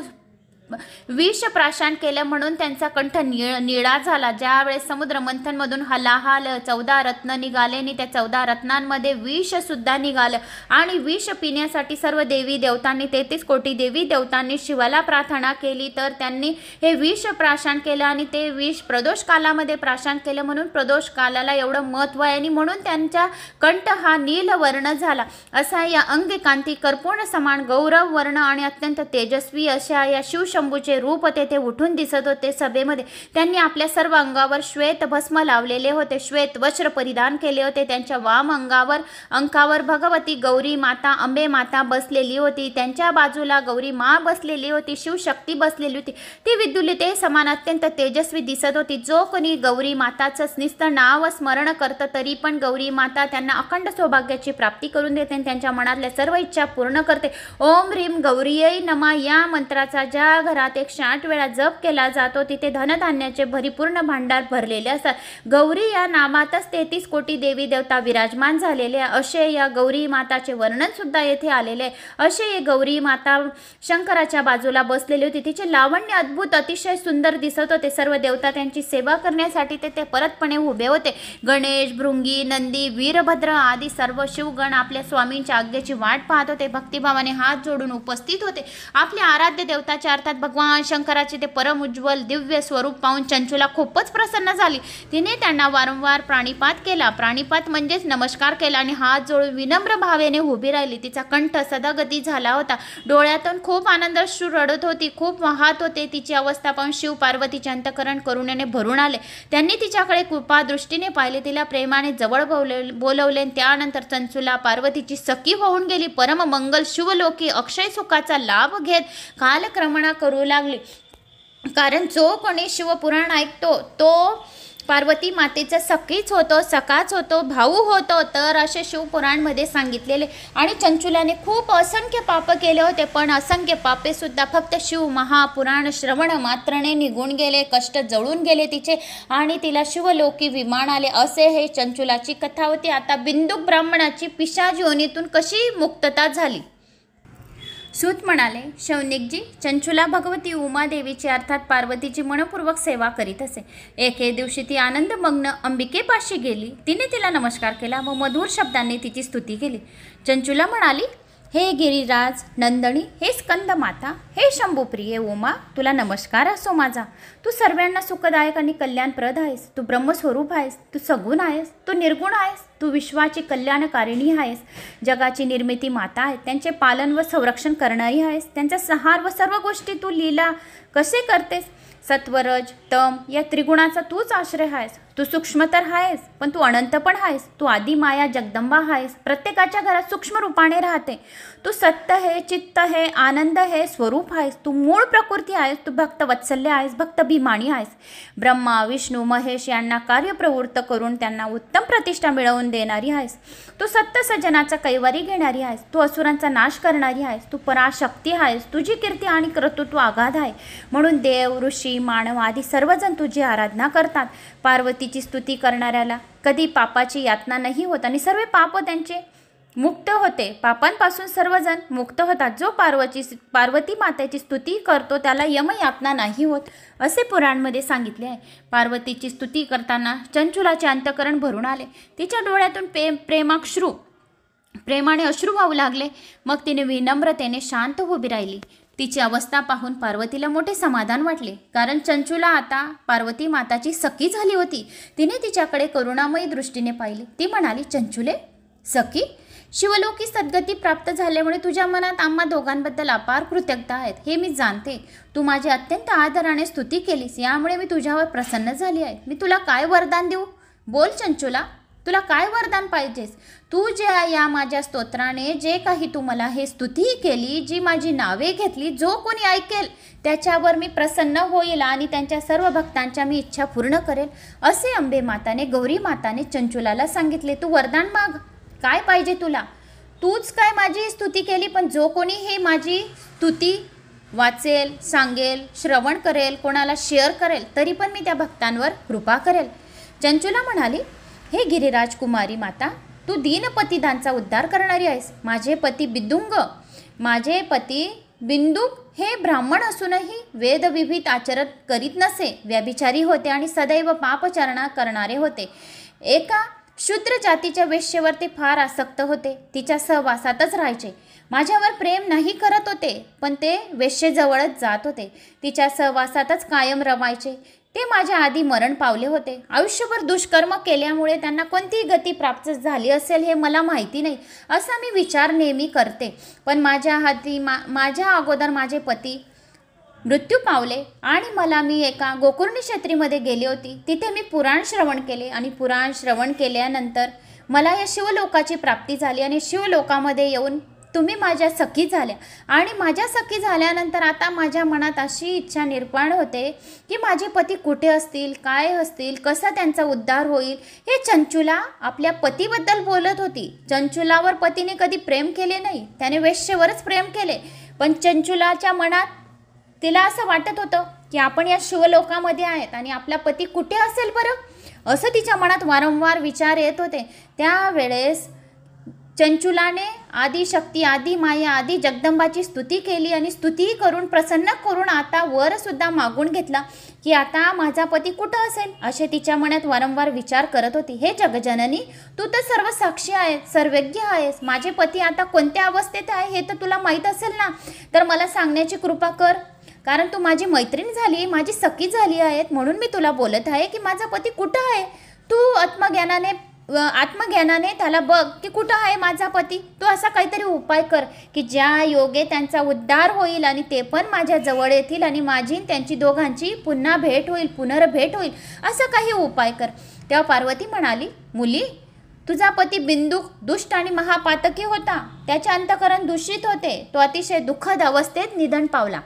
विष प्राशान केलं म्हणून त्यांचा कंठ निळ निळा झाला ज्यावेळेस समुद्र मंथनमधून हलाहाल चौदा रत्न निघाले आणि त्या चौदा रत्नांमध्ये विषसुद्धा निघालं आणि विष पिण्यासाठी सर्व देवी देवतांनी तेहतीस कोटी देवी देवतांनी शिवाला प्रार्थना केली तर त्यांनी हे विष प्राशान केलं आणि ते विष प्रदोष कालामध्ये प्राशान केलं म्हणून प्रदोष कालाला एवढं महत्त्व आहे आणि म्हणून त्यांचा कंठ हा नीलवर्ण झाला असा या अंगकांती कर्पूर्ण समान गौरव वर्ण आणि अत्यंत तेजस्वी अशा या शिवश शंभूचे रूप तेथे उठून दिसत होते सभेमध्ये त्यांनी आपल्या सर्व अंगावर श्वेत भस्म लावलेले होते श्वेत वस्त्र परिधान केले होते त्यांच्या वाम अंगावर अंकावर भगवती गौरी माता अंबे माता बसलेली होती त्यांच्या बाजूला गौरी मा बसलेली होती शिवशक्ती बसलेली होती ती विद्युलिते समान अत्यंत तेजस्वी दिसत होती जो कोणी गौरी माताचं निस्त नाव स्मरण करतं तरी पण गौरी माता त्यांना अखंड सौभाग्याची प्राप्ती करून देते आणि त्यांच्या मनातल्या सर्व इच्छा पूर्ण करते ओम ह्रीम गौरीय नमा या मंत्राचा ज्या घरात एकशे आठ वेळा जप केला जातो तिथे धनधान्याचे भरीपूर्ण भांडार भरलेले असतात गौरी या नामातच तेहतीस कोटी देवी देवता विराजमान झालेले असे या गौरी माताचे वर्णन सुद्धा येथे आलेले असे हे गौरी माता शंकराच्या बाजूला बसलेले होते तिचे लावण्य अद्भुत अतिशय सुंदर दिसत होते सर्व देवता त्यांची सेवा करण्यासाठी ते परतपणे उभे होते गणेश भृंगी नंदी वीरभद्र आदी सर्व शिवगण आपल्या स्वामींच्या आज्ञेची वाट पाहत होते भक्तिभावाने हात जोडून उपस्थित होते आपल्या आराध्य देवताच्या अर्थात भगवान शंकराचे ते परम उज्ज्वल दिव्य स्वरूप पाहून चंचूला खूपच प्रसन्न झाली तिने त्यांना वारंवार प्राणीपात केला प्राणीपात म्हणजेच नमस्कार केला आणि हात जोडून विनम्र भावेने उभी राहिली तिचा कंठ सदागती झाला होता डोळ्यातून खूप आनंद रडत होती खूप वाहत होते तिची अवस्था पाहून शिव पार्वतीचे अंतकरण करुणेने भरून आले त्यांनी तिच्याकडे कृपा दृष्टीने पाहिले तिला प्रेमाने जवळ बोलवले त्यानंतर चंचूला पार्वतीची सखी होऊन गेली परम मंगल शिवलोकी अक्षय सुखाचा लाभ घेत कालक्रमणा करू लागली कारण जो कोणी शिवपुराण ऐकतो तो पार्वती मातेचा सखीच होतो सकाच होतो भाऊ होतो तर असे शिवपुराणमध्ये सांगितलेले आणि चंचुलाने खूप असंख्य पाप केले होते पण असंख्य पापेसुद्धा फक्त शिव महापुराण श्रवण मात्रने निघून गेले कष्ट जळून गेले तिचे आणि तिला शिवलोकी विमान आले असे हे चंचुलाची कथा होती आता बिंदुक ब्राह्मणाची पिशाच योनीतून कशी मुक्तता झाली सूत म्हणाले शौनिकजी चंचुला भगवती उमा उमादेवीची अर्थात पार्वतीची मनपूर्वक सेवा करीत असे एके दिवशी ती आनंदमग्न अंबिकेपाशी गेली तिने तिला नमस्कार केला व मधुर शब्दांनी तिची स्तुती केली चंचुला म्हणाली हे गिरिराज नंदणी हे स्कंदमाता हे शंभूप्रिय ओमा तुला नमस्कार असो माझा तू सर्वांना सुखदायक आणि कल्याणप्रद आहेस तू ब्रह्मस्वरूप आहेस तू सगुण आहेस तू निर्गुण आहेस तू विश्वाची कल्याणकारिणी आहेस जगाची निर्मिती माता आहे त्यांचे पालन व संरक्षण करणारी आहेस त्यांचा सहार व सर्व गोष्टी तू लीला कसे करतेस सत्वरज तम या त्रिगुणाचा तूच आश्रय आहेस तू सूक्ष्म तर आहेस पण तू अनंत पण आहेस तू आदी माया जगदंबा आहेस प्रत्येकाच्या घरात सूक्ष्म रूपाने राहते तू सत्य हे चित्त हे आनंद हे स्वरूप आहेस तू मूळ प्रकृती आहेस तू भक्त वत्सल्य आहेस भक्त भीमाणी आहेस ब्रह्मा विष्णू महेश यांना कार्यप्रवृत्त करून त्यांना उत्तम प्रतिष्ठा मिळवून देणारी आहेस तू सत्य सज्जनाचा कैवारी घेणारी आहेस तू असुरांचा नाश करणारी आहेस तू पराशक्ती आहेस तुझी कीर्ती आणि कर्तृत्व आघाध आहे म्हणून देव ऋषी मानव आदी सर्वजण तुझी आराधना करतात पार्वतीची स्तुती करणाऱ्याला कधी पापाची यातना नाही होत आणि सर्व पाप त्यांचे मुक्त होते पापांपासून सर्वजण मुक्त होतात जो पार्वती पार्वती मातेची स्तुती करतो त्याला यमयातना नाही होत असे पुराणमध्ये सांगितले आहे पार्वतीची स्तुती करताना चंचुलाचे अंतकरण भरून आले तिच्या डोळ्यातून पे प्रेमाक्षरू प्रेमाने अश्रू वाहू लागले मग तिने विनम्रतेने शांत उभी राहिली तिची अवस्था पाहून पार्वतीला मोठे समाधान वाटले कारण चंचूला आता पार्वती माताची सखी झाली होती तिने तिच्याकडे करुणामयी दृष्टीने पाहिले ती म्हणाली चंचुले सखी शिवलोकी सद्गती प्राप्त झाल्यामुळे तुझ्या मनात आम्हा दोघांबद्दल अपार कृतज्ञता आहेत हे मी जाणते तू माझी अत्यंत आदराने स्तुती केलीस यामुळे मी तुझ्यावर प्रसन्न झाली आहे मी तुला काय वरदान देऊ बोल चंचूला तुला काय वरदान पाहिजेस तू ज्या या माझ्या स्तोत्राने जे काही तू मला हे स्तुती केली जी माझी नावे घेतली जो कोणी ऐकेल त्याच्यावर मी प्रसन्न होईल आणि त्यांच्या सर्व भक्तांच्या मी इच्छा पूर्ण करेल असे अंबे माताने गौरी माताने चंचुलाला सांगितले तू वरदान माग काय पाहिजे तुला तूच काय माझी स्तुती केली पण जो कोणी हे माझी स्तुती वाचेल सांगेल श्रवण करेल कोणाला शेअर करेल तरी पण मी त्या भक्तांवर कृपा करेल चंचुला म्हणाली हे गिरिराज कुमारी माता तू दीनपतिदांचा उद्धार करणारी आहेस माझे पती बिदुंग माझे पती बिंदुक हे ब्राह्मण असूनही वेदविभीत आचरण करीत नसे व्यभिचारी होते आणि सदैव पापचारणा करणारे होते एका शूद्र जातीच्या वेश्येवर ते फार आसक्त होते तिच्या सहवासातच राहायचे माझ्यावर प्रेम नाही करत होते पण ते वेश्येजवळच जात होते तिच्या सहवासातच कायम रमायचे ते माझ्या आधी मरण पावले होते आयुष्यभर दुष्कर्म केल्यामुळे त्यांना कोणतीही गती प्राप्त झाली असेल हे मला माहिती नाही असा मी विचार नेहमी करते पण माझ्या हाती मा माझ्या अगोदर माझे पती मृत्यू पावले आणि मला मी एका गोकुर्णी क्षेत्रीमध्ये गेली होती तिथे मी पुराण श्रवण केले आणि पुराण श्रवण केल्यानंतर मला या शिवलोकाची प्राप्ती झाली आणि शिवलोकामध्ये येऊन तुम्ही माझ्या सखी झाल्या आणि माझ्या सखी झाल्यानंतर आता माझ्या मनात अशी इच्छा निर्माण होते की माझे पती कुठे असतील काय असतील कसा त्यांचा उद्धार होईल हे चंचुला आपल्या पतीबद्दल बोलत होती चंचुलावर पतीने कधी प्रेम केले नाही त्याने वेश्येवरच प्रेम केले पण चंचुलाच्या मनात तिला असं वाटत होतं की आपण या शिवलोकामध्ये आहेत आणि आपला पती कुठे असेल बरं असं तिच्या मनात वारंवार विचार येत होते त्यावेळेस चंचुलाने शक्ती आदि माया आदि जगदंबाची स्तुती केली आणि स्तुती करून प्रसन्न करून आता वरसुद्धा मागून घेतला की आता माझा पती कुठं असेल असे तिच्या मनात वारंवार विचार करत होती हे जगजननी तू तर सर्व साक्षी आहेस सर्वज्ञ आहेस माझे पती आता कोणत्या अवस्थेत आहे हे तर तुला माहीत असेल ना तर मला सांगण्याची कृपा कर कारण तू माझी मैत्रीण झाली माझी सखी झाली आहेत म्हणून मी तुला बोलत आहे की माझा पती कुठं आहे तू आत्मज्ञानाने आत्मज्ञानाने त्याला बघ की कुठं आहे माझा पती तू असा काहीतरी उपाय कर की ज्या योगे त्यांचा उद्धार होईल आणि ते पण माझ्या जवळ येतील आणि माझी त्यांची दोघांची पुन्हा भेट होईल पुनर्भेट होईल असा काही उपाय कर तेव्हा पार्वती म्हणाली मुली तुझा पती बिंदू दुष्ट आणि महापातकी होता त्याचे अंतकरण दूषित होते तो अतिशय दुःखद अवस्थेत निधन पावला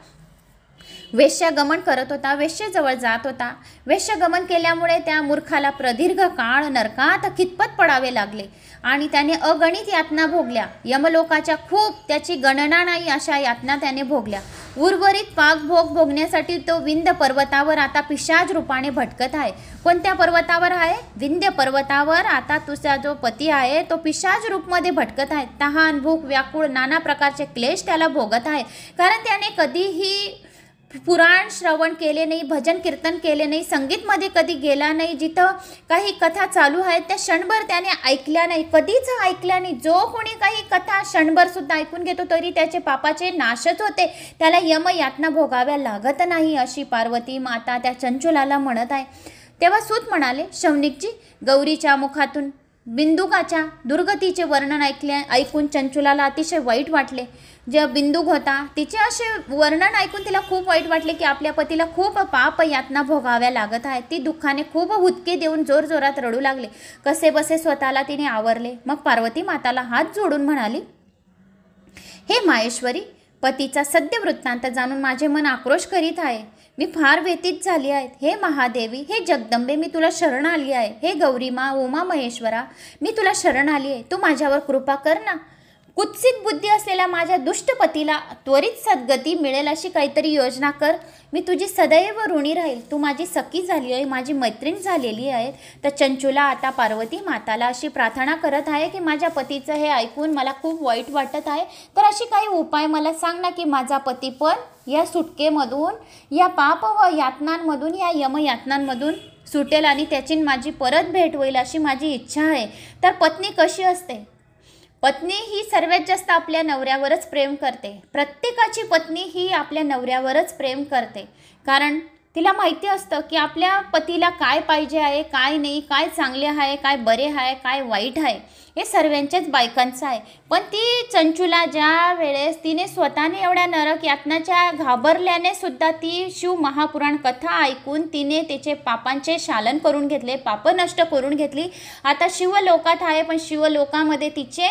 वेश्यागमन करत होता वेश्येजवळ जात होता वेश्यागमन केल्यामुळे त्या मूर्खाला प्रदीर्घ काळ नरकात कितपत पडावे लागले आणि त्याने अगणित यातना भोगल्या यमलोकाच्या खूप त्याची गणना नाही अशा यातना त्याने भोगल्या उर्वरित पाकभोग भोगण्यासाठी तो विंध्य पर्वतावर आता पिशाज रूपाने भटकत आहे कोणत्या पर्वतावर आहे विंध्य पर्वतावर आता तुझा जो पती आहे तो पिशाज रूपमध्ये भटकत आहे तहान भूक व्याकुळ नाना प्रकारचे क्लेश त्याला भोगत आहे कारण त्याने कधीही पुराण श्रवण केले नाही भजन कीर्तन केले नाही संगीतमध्ये कधी गेला नाही जिथं काही कथा चालू आहेत त्या क्षणभर त्याने ऐकल्या नाही कधीच ऐकल्या नाही जो कोणी काही कथा क्षणभरसुद्धा ऐकून घेतो तरी त्याचे पापाचे नाशच होते त्याला यम यातना भोगाव्या लागत नाही अशी पार्वती माता त्या चंचुलाला म्हणत आहे तेव्हा सूत म्हणाले शवनिकजी गौरीच्या मुखातून बिंदुकाच्या दुर्गतीचे वर्णन ऐकले ऐकून चंचुलाला अतिशय वाईट वाटले ज्या बिंदुक होता तिचे असे वर्णन ऐकून तिला खूप वाईट वाटले की आपल्या पतीला खूप पाप यातना भोगाव्या लागत आहेत ती दुःखाने खूप हुतके देऊन जोरजोरात रडू लागले कसे बसे स्वतःला तिने आवरले मग पार्वती माताला हात जोडून म्हणाली हे माहेश्वरी पतीचा सद्य वृत्तांत जाणून माझे मन आक्रोश करीत आहे मी फार व्यतीत झाली आहेत हे महादेवी हे जगदंबे मी तुला शरण आली आहे हे गौरीमा उमा महेश्वरा मी तुला शरण आली आहे तू माझ्यावर कृपा कर ना कुत्सित बुद्धी असलेल्या माझ्या दुष्टपतीला त्वरित सद्गती मिळेल अशी काहीतरी योजना कर मी तुझी सदैव ऋणी राहील तू माझी सखी झाली आहे माझी मैत्रीण झालेली आहे तर चंचूला आता पार्वती माताला अशी प्रार्थना करत आहे की माझ्या पतीचं हे ऐकून मला खूप वाईट वाटत आहे तर अशी काही उपाय मला सांग ना की माझा पती पण या सुटकेमधून या पाप व यातनांमधून या यमयातनांमधून सुटेल आणि त्याची माझी परत भेट होईल अशी माझी इच्छा आहे तर पत्नी कशी असते पत्नी ही सर्वात जास्त आपल्या नवऱ्यावरच प्रेम करते प्रत्येकाची पत्नी ही आपल्या नवऱ्यावरच प्रेम करते कारण तिला माहिती असतं की आपल्या पतीला काय पाहिजे आहे काय नाही काय चांगले आहे काय बरे आहे काय वाईट आहे हे सर्वांच्याच बायकांचं आहे पण ती चंचूला ज्या वेळेस तिने स्वतःने एवढ्या नरक यातनाच्या घाबरल्याने सुद्धा ती शिव महापुराण कथा ऐकून तिने त्याचे पापांचे शालन करून घेतले पाप नष्ट करून घेतली आता शिवलोकात आहे पण शिवलोकामध्ये तिचे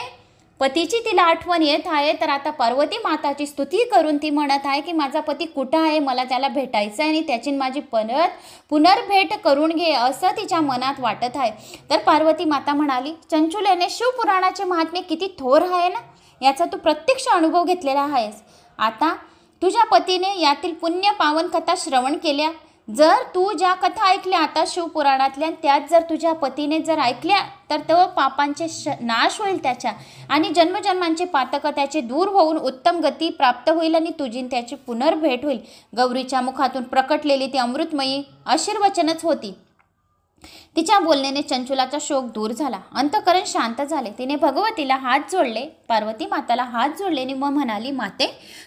पतीची तिला आठवण येत आहे तर आता पार्वती माताची स्तुती करून ती म्हणत आहे की माझा पती कुठं आहे मला त्याला भेटायचं आहे आणि त्याची माझी परत पुनर्भेट करून घे असं तिच्या मनात वाटत आहे तर पार्वती माता म्हणाली चंचुलेने शिवपुराणाचे महात्मे किती थोर आहे ना याचा तू प्रत्यक्ष अनुभव घेतलेला आहेस आता तुझ्या पतीने यातील पुण्य पावन कथा श्रवण केल्या जर तू ज्या कथा ऐकल्या आता शिवपुराणातल्या त्यात जर तुझ्या पतीने जर ऐकल्या तर तो पापांचे श नाश होईल त्याच्या आणि जन्मजन्मांचे पातकं त्याचे दूर होऊन उत्तम गती प्राप्त होईल आणि तुझी त्याची पुनर्भेट होईल गौरीच्या मुखातून प्रकटलेली ती अमृतमयी आशीर्वचनच होती तिच्या बोलण्याने चंचुलाचा शोक दूर झाला अंतकरण शांत झाले तिने भगवतीला हात जोडले पार्वती माताला हात जोडले आणि मग म्हणाली माते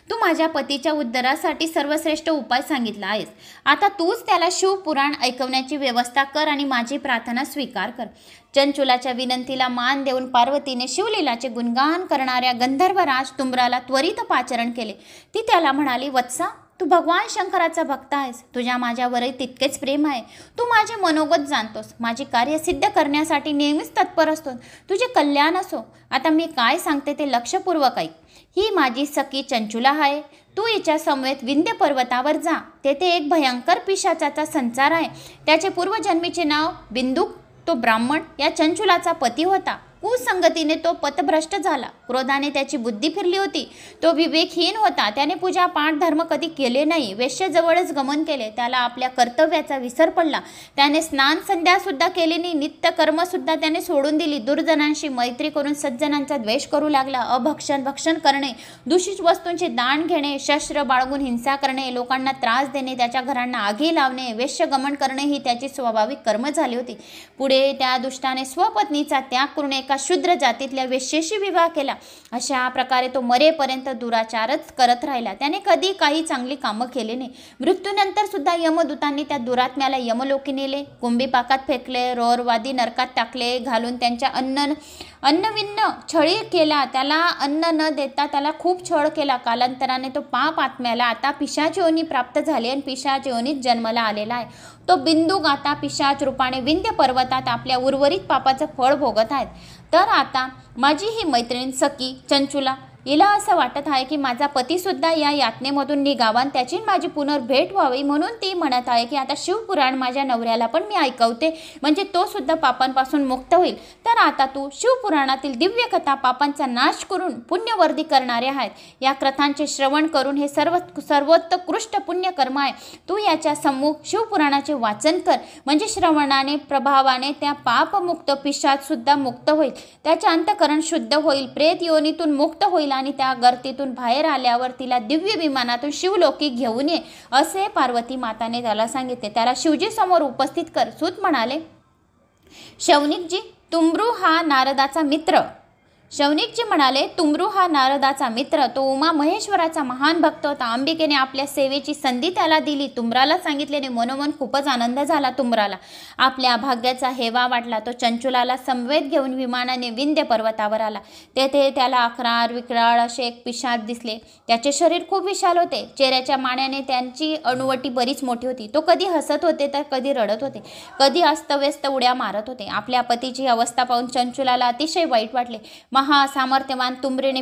तू माझ्या पतीच्या उद्धारासाठी सर्वश्रेष्ठ उपाय सांगितला आहेस आता तूच त्याला शिवपुराण ऐकवण्याची व्यवस्था कर आणि माझी प्रार्थना स्वीकार कर चंचुलाच्या विनंतीला मान देऊन पार्वतीने शिवलीलाचे गुणगान करणाऱ्या गंधर्वराज तुंबराला त्वरित पाचरण केले ती त्याला म्हणाली वत्सा तू भगवान शंकराचा भक्त आहेस तुझ्या माझ्यावरही तितकेच प्रेम आहे तू माझे मनोगत जाणतोस माझे कार्य सिद्ध करण्यासाठी नेहमीच तत्पर असतो तुझे कल्याण असो आता मी काय सांगते ते लक्षपूर्वक ऐक ही माझी सखी चंचुला आहे तू हिच्या समवेत विंध्य पर्वतावर जा तेथे एक भयंकर पिशाचाचा संसार आहे त्याचे पूर्वजन्मीचे नाव बिंदुक तो ब्राह्मण या चंचुलाचा पती होता कुसंगतीने तो पथभ्रष्ट झाला क्रोधाने त्याची बुद्धी फिरली होती तो विवेकहीन होता त्याने पूजा पाठ धर्म कधी केले नाही वेश्यजवळच गमन केले त्याला आपल्या कर्तव्याचा विसर पडला त्याने स्नान संध्यासुद्धा केली नाही नित्य कर्मसुद्धा त्याने सोडून दिली दुर्जनांशी मैत्री करून सज्जनांचा द्वेष करू लागला अभक्षण भक्षण करणे दूषित वस्तूंचे दान घेणे शस्त्र बाळगून हिंसा करणे लोकांना त्रास देणे त्याच्या घरांना आगी लावणे वेश्यगमन करणे ही त्याची स्वाभाविक कर्म झाली होती पुढे त्या दुष्टाने स्वपत्नीचा त्याग करून एका एका शूद्र जातीतल्या वेश्येशी विवाह केला अशा प्रकारे तो मरेपर्यंत दुराचारच करत राहिला त्याने कधी काही चांगली कामं केली नाही मृत्यूनंतर सुद्धा यमदूतांनी त्या दुरात्म्याला यमलोकी नेले कुंभी फेकले रोरवादी नरकात टाकले घालून त्यांच्या अन्न अन्नविन्न छळी केला त्याला अन्न न देता त्याला खूप छळ केला कालांतराने तो पाप आत्म्याला आता पिशाच योनी प्राप्त झाली आणि पिशाच योनीत जन्माला आलेला आहे तो बिंदू गाता पिशाच रूपाने विंध्य पर्वतात आपल्या उर्वरित पापाचं फळ भोगत आहेत तर आता माझी ही मैत्रीण सखी चंचुला हिला असं वाटत आहे की माझा पतीसुद्धा या यातनेमधून निघावा त्याची माझी पुनर्भेट व्हावी म्हणून ती म्हणत आहे की आता शिवपुराण माझ्या नवऱ्याला पण मी ऐकवते म्हणजे तो सुद्धा पापांपासून मुक्त होईल तर आता तू शिवपुराणातील दिव्य कथा पापांचा नाश करून पुण्यवर्दी करणारे आहेत या कथांचे श्रवण करून हे सर्व सर्वोत्कृष्ट पुण्यकर्म आहे तू याच्या समूह शिवपुराणाचे वाचन कर म्हणजे श्रवणाने प्रभावाने त्या पापमुक्त पिशात सुद्धा मुक्त होईल त्याचे अंतकरण शुद्ध होईल प्रेत योनीतून मुक्त होईल आणि त्या गर्दीतून बाहेर आल्यावर तिला दिव्य विमानातून शिवलोकी घेऊन ये असे पार्वती माताने त्याला सांगितले त्याला शिवजी समोर उपस्थित कर सूत म्हणाले शौनिकजी तुम्रू हा नारदाचा मित्र शौनिकजी म्हणाले तुमरू हा नारदाचा मित्र तो उमा महेश्वराचा महान भक्त होता अंबिकेने आपल्या सेवेची संधी त्याला दिली तुमराला सांगितल्याने मनोमन खूपच आनंद झाला तुमराला आपल्या भाग्याचा हेवा वाटला तो चंचुलाला संवेद घेऊन विमानाने विंध्य पर्वतावर आला तेथे त्याला अकरार विकराळ असे एक पिशाद दिसले त्याचे शरीर खूप विशाल होते चेहऱ्याच्या माण्याने त्यांची अणुवटी बरीच मोठी होती तो कधी हसत होते तर कधी रडत होते कधी अस्तव्यस्त उड्या मारत होते आपल्या पतीची अवस्था पाहून चंचुलाला अतिशय वाईट वाटले महासामर्थ्यवान तुंबरीने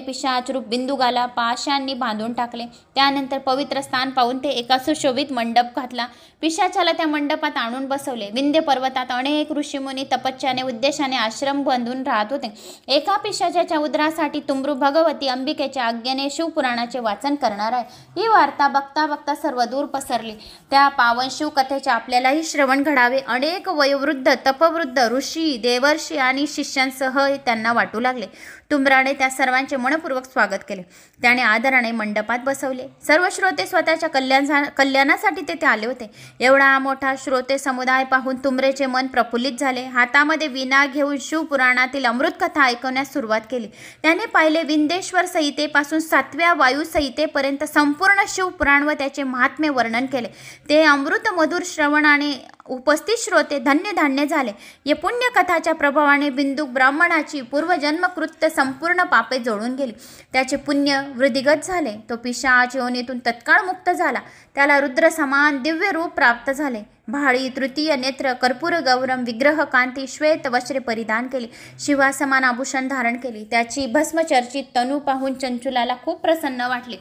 रूप बिंदुगाला पाशांनी बांधून टाकले त्यानंतर पवित्र स्थान पाहून ते एका सुशोभित मंडप घातला पिशाच्याला त्या मंडपात आणून बसवले विंध्य पर्वतात अनेक ऋषीमुनी तपस्याने उद्देशाने आश्रम बांधून राहत होते एका पिशाच्याच्या उदरासाठी तुमरू भगवती अंबिकेच्या आज्ञेने शिवपुराणाचे वाचन करणार आहे ही वार्ता बघता बघता सर्व दूर पसरली त्या पावन शिव कथेचे आपल्यालाही श्रवण घडावे अनेक वयोवृद्ध तपवृद्ध ऋषी देवर्षी आणि शिष्यांसह त्यांना वाटू लागले टुंबराने त्या सर्वांचे मनपूर्वक स्वागत केले त्याने आदराने मंडपात बसवले सर्व श्रोते स्वतःच्या कल्याण कल्याणासाठी तेथे आले होते एवढा मोठा श्रोते समुदाय पाहून तुमरेचे मन प्रफुल्लित झाले हातामध्ये विना घेऊन शिवपुराणातील अमृतकथा ऐकवण्यास सुरुवात केली त्याने पाहिले विंदेश्वर संहितेपासून सातव्या वायुसंहितेपर्यंत संपूर्ण शिवपुराण व त्याचे महात्म्य वर्णन केले ते अमृत अमृतमधुर श्रवणाने उपस्थित श्रोते धन्य धान्य झाले या पुण्यकथाच्या प्रभावाने बिंदू ब्राह्मणाची पूर्वजन्मकृत्य संपूर्ण पापे जोडून गेली त्याचे पुण्य वृद्धिगत झाले तो पिशाच योनीतून तत्काळ मुक्त झाला त्याला रुद्र समान दिव्य रूप प्राप्त झाले भाळी तृतीय नेत्र कर्पूर गौरम विग्रह कांती श्वेत वस्त्रे परिधान केली शिवा समान आभूषण धारण केली त्याची भस्मचर्चित तनू पाहून चंचुलाला खूप प्रसन्न वाटले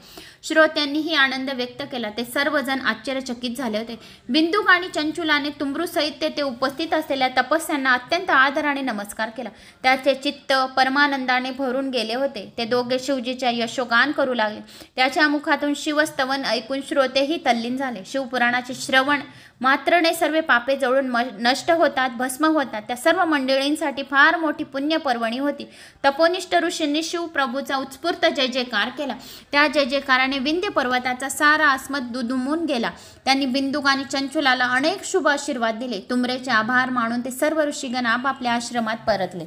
श्रोत्यांनीही आनंद व्यक्त केला ते सर्वजण आश्चर्यचकित झाले होते बिंदुक आणि चंचुलाने तुंबरूसहित ते, ते उपस्थित असलेल्या तपस्यांना अत्यंत आदराने नमस्कार केला त्याचे चित्त परमानंदाने भरून गेले होते ते दोघे शिवजीच्या यशोगान करू लागले त्याच्या मुखातून शिवस्तवन ऐकून श्रोतेही तल्लीन झाले शिवपुराणाचे श्रवण मात्र ने सर्व पापे जळून नष्ट होतात भस्म होतात त्या सर्व मंडळींसाठी फार मोठी पुण्य पर्वणी होती तपोनिष्ठ ऋषींनी शिवप्रभूचा उत्स्फूर्त जय जयकार केला त्या जय जयकाराने विंध्य पर्वताचा सारा आस्मत दुदुमून गेला त्यांनी बिंदुक आणि चंचुलाला अनेक शुभ आशीर्वाद दिले तुमरेचे आभार मानून ते सर्व ऋषीगण आपापल्या आश्रमात परतले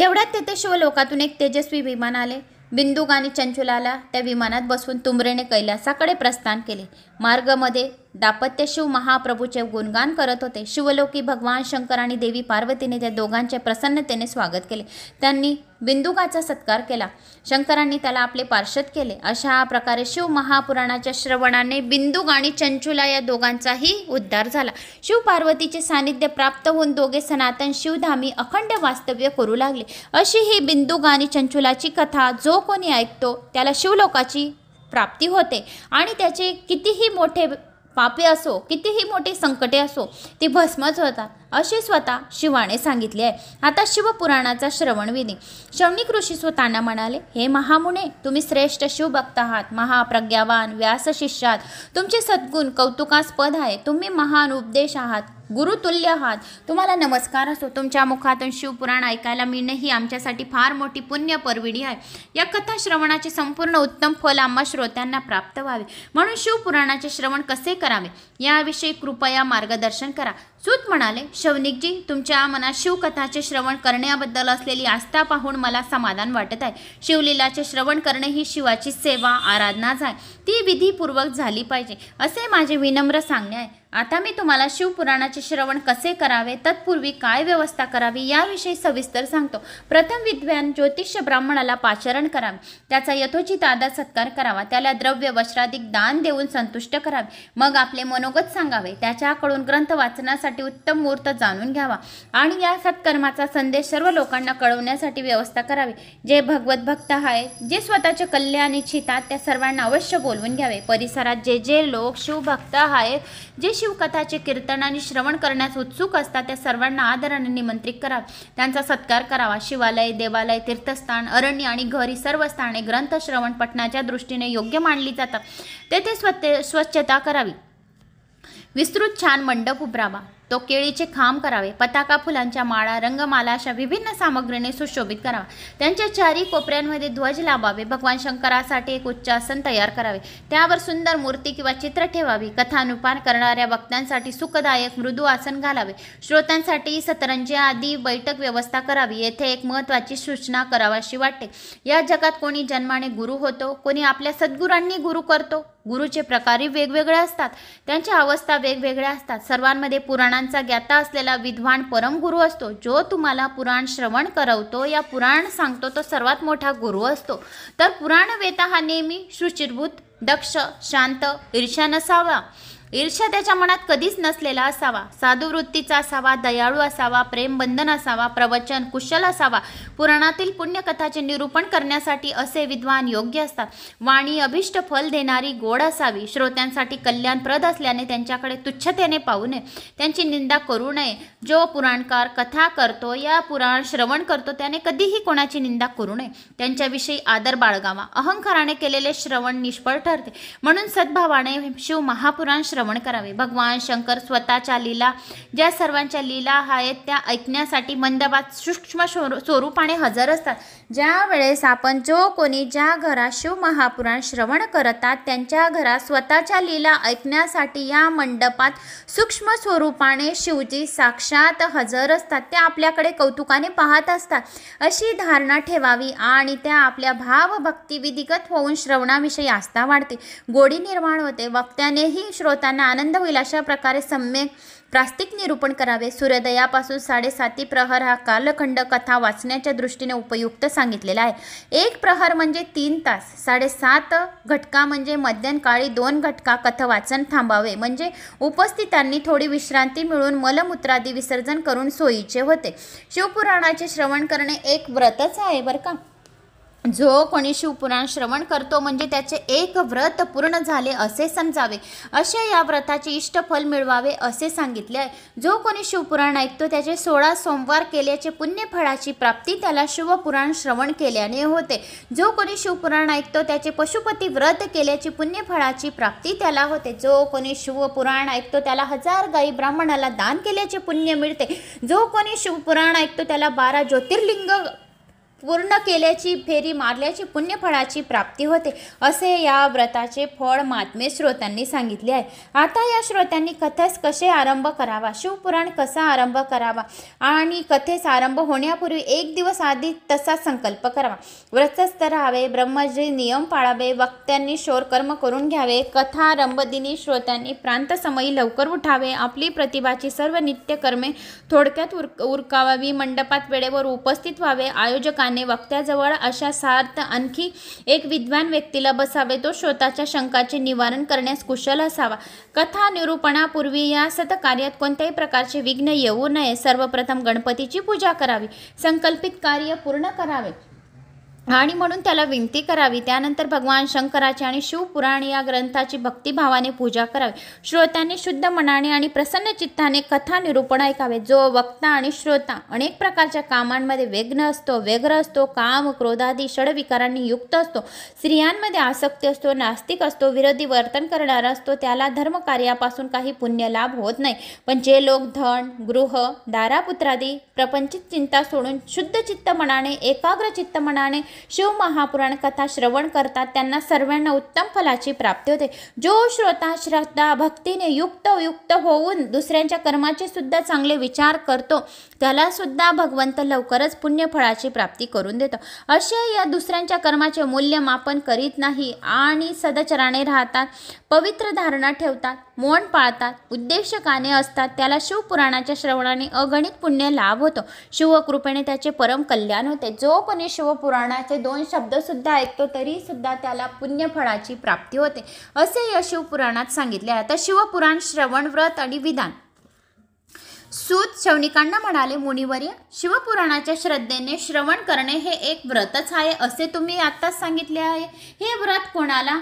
तेवढ्यात तेथे शिवलोकातून एक तेजस्वी विमान आले बिंदुक आणि चंचुलाला त्या विमानात बसवून तुमरेने कैलासाकडे प्रस्थान केले मार्गमध्ये शिव महाप्रभूचे गुणगान करत होते शिवलोकी भगवान शंकर आणि देवी पार्वतीने त्या दोघांचे प्रसन्नतेने स्वागत केले त्यांनी बिंदुकाचा सत्कार केला शंकरांनी त्याला आपले पार्षद केले अशा प्रकारे शिव महापुराणाच्या श्रवणाने बिंदुक आणि चंचुला या दोघांचाही उद्धार झाला शिव पार्वतीचे सानिध्य प्राप्त होऊन दोघे सनातन शिवधामी अखंड वास्तव्य करू लागले अशी ही बिंदुक आणि चंचुलाची कथा जो कोणी ऐकतो त्याला शिवलोकाची प्राप्ती होते आणि त्याचे कितीही मोठे पापे असो कितीही मोठे संकटे असो ते भस्मच होतात असे स्वतः शिवाने सांगितले आहे आता शिवपुराणाचा श्रवणविधी श्रवणी ऋषी स्वतःना म्हणाले हे महामुने तुम्ही श्रेष्ठ शिव भक्त आहात महाप्रज्ञावान व्यास शिष्यात तुमचे सद्गुण कौतुकास्पद आहे तुम्ही महान उपदेश आहात गुरुतुल्य आहात तुम्हाला नमस्कार असो तुमच्या मुखातून शिवपुराण ऐकायला मिळणे ही आमच्यासाठी फार मोठी पुण्य परविडी आहे या कथा श्रवणाचे संपूर्ण उत्तम फल आम्हा श्रोत्यांना प्राप्त व्हावे म्हणून शिवपुराणाचे श्रवण कसे करावे याविषयी कृपया मार्गदर्शन करा सूत म्हणाले शवनिकजी तुमच्या मनात शिवकथाचे श्रवण करण्याबद्दल असलेली आस्था पाहून मला समाधान वाटत आहे शिवलीलाचे श्रवण करणे ही शिवाची सेवा आराधना आहे ती विधीपूर्वक झाली पाहिजे असे माझे विनम्र सांगणे आहे आता मी तुम्हाला शिवपुराणाचे श्रवण कसे करावे तत्पूर्वी काय व्यवस्था करावी याविषयी सविस्तर सांगतो प्रथम विद्वान ज्योतिष ब्राह्मणाला पाचरण करावे त्याचा यथोचित आदर सत्कार करावा त्याला द्रव्य वस्त्राधिक दान देऊन संतुष्ट करावे मग आपले मनोगत सांगावे त्याच्याकडून ग्रंथ वाचनासाठी उत्तम मुहूर्त जाणून घ्यावा आणि या सत्कर्माचा संदेश सर्व लोकांना कळवण्यासाठी व्यवस्था करावी जे भगवत भक्त आहे जे स्वतःचे कल्याण इच्छितात त्या सर्वांना अवश्य बोलवून घ्यावे परिसरात जे जे लोक शिवभक्त आहेत जे शिवकथाचे कीर्तन आणि श्रवण करण्यास उत्सुक असतात त्या सर्वांना आदराने निमंत्रित करा त्यांचा सत्कार करावा शिवालय देवालय तीर्थस्थान अरण्य आणि घर ही सर्व स्थाने ग्रंथ श्रवण पठणाच्या दृष्टीने योग्य मानली जातात तेथे स्वच्छ स्वच्छता करावी विस्तृत छान मंडप उभरावा तो केळीचे खांब करावे पताका फुलांच्या माळा रंगमाला अशा विभिन्न सामग्रीने सुशोभित करावा त्यांच्या चारी कोपऱ्यांमध्ये ध्वज लावावे भगवान शंकरासाठी एक उच्चासन तयार करावे त्यावर सुंदर मूर्ती किंवा चित्र ठेवावी कथानुपान करणाऱ्या वक्त्यांसाठी सुखदायक मृदू आसन घालावे श्रोत्यांसाठी सतरंजी आदी बैठक व्यवस्था करावी येथे एक महत्त्वाची सूचना करावाशी वाटते या जगात कोणी जन्माने गुरु होतो कोणी आपल्या सद्गुरांनी गुरु करतो गुरुचे प्रकारही वेगवेगळे असतात त्यांच्या अवस्था वेगवेगळ्या असतात सर्वांमध्ये पुराणांचा ज्ञाता असलेला विद्वान परमगुरु असतो जो तुम्हाला पुराण श्रवण करवतो या पुराण सांगतो तो सर्वात मोठा गुरु असतो तर पुराण वेता हा नेहमी सुचिरभूत दक्ष शांत ईर्षा नसावा ईर्ष्या त्याच्या मनात कधीच नसलेला असावा साधुवृत्तीचा असावा दयाळू असावा प्रेमबंधन असावा प्रवचन कुशल असावा पुराणातील पुण्यकथाचे निरूपण करण्यासाठी असे विद्वान योग्य असतात वाणी अभिष्ट फल देणारी गोड असावी श्रोत्यांसाठी कल्याणप्रद असल्याने त्यांच्याकडे तुच्छतेने पाहू नये त्यांची निंदा करू नये जो पुराणकार कथा करतो या पुराण श्रवण करतो त्याने कधीही कोणाची निंदा करू नये त्यांच्याविषयी आदर बाळगावा अहंकाराने केलेले श्रवण निष्फळ ठरते म्हणून सद्भावाने शिव महापुराण श्रवण करावे भगवान शंकर स्वतःच्या लीला ज्या सर्वांच्या लीला आहेत त्या ऐकण्यासाठी मंदबात सूक्ष्म स्वरूपाने हजर असतात ज्यावेळेस आपण जो कोणी ज्या घरात शिवमहापुराण श्रवण करतात त्यांच्या घरात स्वतःच्या लीला ऐकण्यासाठी या मंडपात सूक्ष्म स्वरूपाने शिवजी साक्षात हजर असतात त्या आपल्याकडे कौतुकाने पाहत असतात अशी धारणा ठेवावी आणि त्या आपल्या भावभक्ती विधिगत होऊन श्रवणाविषयी आस्था वाढते गोडी निर्माण होते वक्त्यानेही श्रोतांना आनंद होईल अशा प्रकारे सम्यक प्रास्तिक निरूपण करावे सूर्योदयापासून साडेसाती प्रहर हा कालखंड कथा वाचण्याच्या दृष्टीने उपयुक्त सांगितलेलं आहे एक प्रहर म्हणजे तीन तास साडेसात घटका म्हणजे काळी दोन घटका कथवाचन थांबावे म्हणजे उपस्थितांनी थोडी विश्रांती मिळून मलमूत्रादी विसर्जन करून सोयीचे होते शिवपुराणाचे श्रवण करणे एक व्रतच आहे बरं का जो कोणी शिवपुराण श्रवण करतो म्हणजे त्याचे एक व्रत पूर्ण झाले असे समजावे अशा या व्रताचे इष्टफल मिळवावे असे सांगितले आहे जो कोणी शिवपुराण ऐकतो त्याचे सोळा सोमवार केल्याचे पुण्यफळाची प्राप्ती त्याला शिवपुराण श्रवण केल्याने होते जो कोणी शिवपुराण ऐकतो त्याचे पशुपती व्रत केल्याची पुण्यफळाची प्राप्ती त्याला होते जो कोणी शिवपुराण ऐकतो त्याला हजार गाई ब्राह्मणाला दान केल्याचे पुण्य मिळते जो कोणी शिवपुराण ऐकतो त्याला बारा ज्योतिर्लिंग पूर्ण केल्याची फेरी मारल्याची पुण्यफळाची प्राप्ती होते असे या व्रताचे फळ मात्मे श्रोत्यांनी सांगितले आहे आता या श्रोत्यांनी कथेस कसे आरंभ करावा शिवपुराण कसा आरंभ करावा आणि कथेस आरंभ होण्यापूर्वी एक दिवस आधी तसा संकल्प करावा व्रतस्थ राहावे ब्रह्मजी नियम पाळावे वक्त्यांनी शोरकर्म करून घ्यावे कथा आरंभदिनी श्रोत्यांनी प्रांतसमयी लवकर उठावे आपली प्रतिभाची सर्व नित्यकर्मे थोडक्यात उर उरकावावी मंडपात वेळेवर उपस्थित व्हावे आयोजक वक्त्याजवळ अशा सार्थ आणखी एक विद्वान व्यक्तीला बसावे तो स्वतःच्या शंकाचे निवारण करण्यास कुशल असावा कथा निरूपणापूर्वी या सतकार्यात कोणत्याही प्रकारचे विघ्न येऊ नये सर्वप्रथम गणपतीची पूजा करावी संकल्पित कार्य पूर्ण करावे आणि म्हणून त्याला विनंती करावी त्यानंतर भगवान शंकराची आणि शिवपुराण या ग्रंथाची भक्तिभावाने पूजा करावी श्रोत्यांनी शुद्ध मनाने आणि प्रसन्न चित्ताने कथा निरूपण ऐकावे जो वक्ता आणि श्रोता अनेक प्रकारच्या कामांमध्ये वेग्न असतो व्यग्र असतो काम क्रोधादी षडविकारांनी युक्त असतो स्त्रियांमध्ये आसक्ती असतो नास्तिक असतो विरोधी वर्तन करणारा असतो त्याला धर्मकार्यापासून काही पुण्य लाभ होत नाही पण जे लोक धन गृह दारापुत्रादी प्रपंचित चिंता सोडून शुद्ध चित्त मनाने एकाग्र चित्त मनाने महापुराण कथा श्रवण करतात त्यांना सर्वांना उत्तम फलाची प्राप्ती होते जो श्रोता श्रद्धा भक्तीने युक्त युक्त होऊन दुसऱ्यांच्या कर्माचे सुद्धा चांगले विचार करतो त्याला सुद्धा भगवंत लवकरच पुण्यफळाची प्राप्ती करून देतो असे या दुसऱ्यांच्या कर्माचे मूल्यमापन करीत नाही आणि सदचराने राहतात पवित्र धारणा ठेवतात मौन पाळतात उद्देश काने असतात त्याला शिवपुराणाच्या श्रवणाने अगणित पुण्य लाभ होतो शिवकृपेने त्याचे परम कल्याण होते जो कोणी शिवपुराणाचे दोन शब्दसुद्धा ऐकतो सुद्धा त्याला पुण्यफळाची प्राप्ती होते असे या शिवपुराणात सांगितले आहे तर शिवपुराण श्रवण व्रत आणि विधान सूत शवनिकांना म्हणाले मुनिवर्य शिवपुराणाच्या श्रद्धेने श्रवण करणे हे एक व्रतच आहे असे तुम्ही आत्ताच सांगितले आहे हे व्रत कोणाला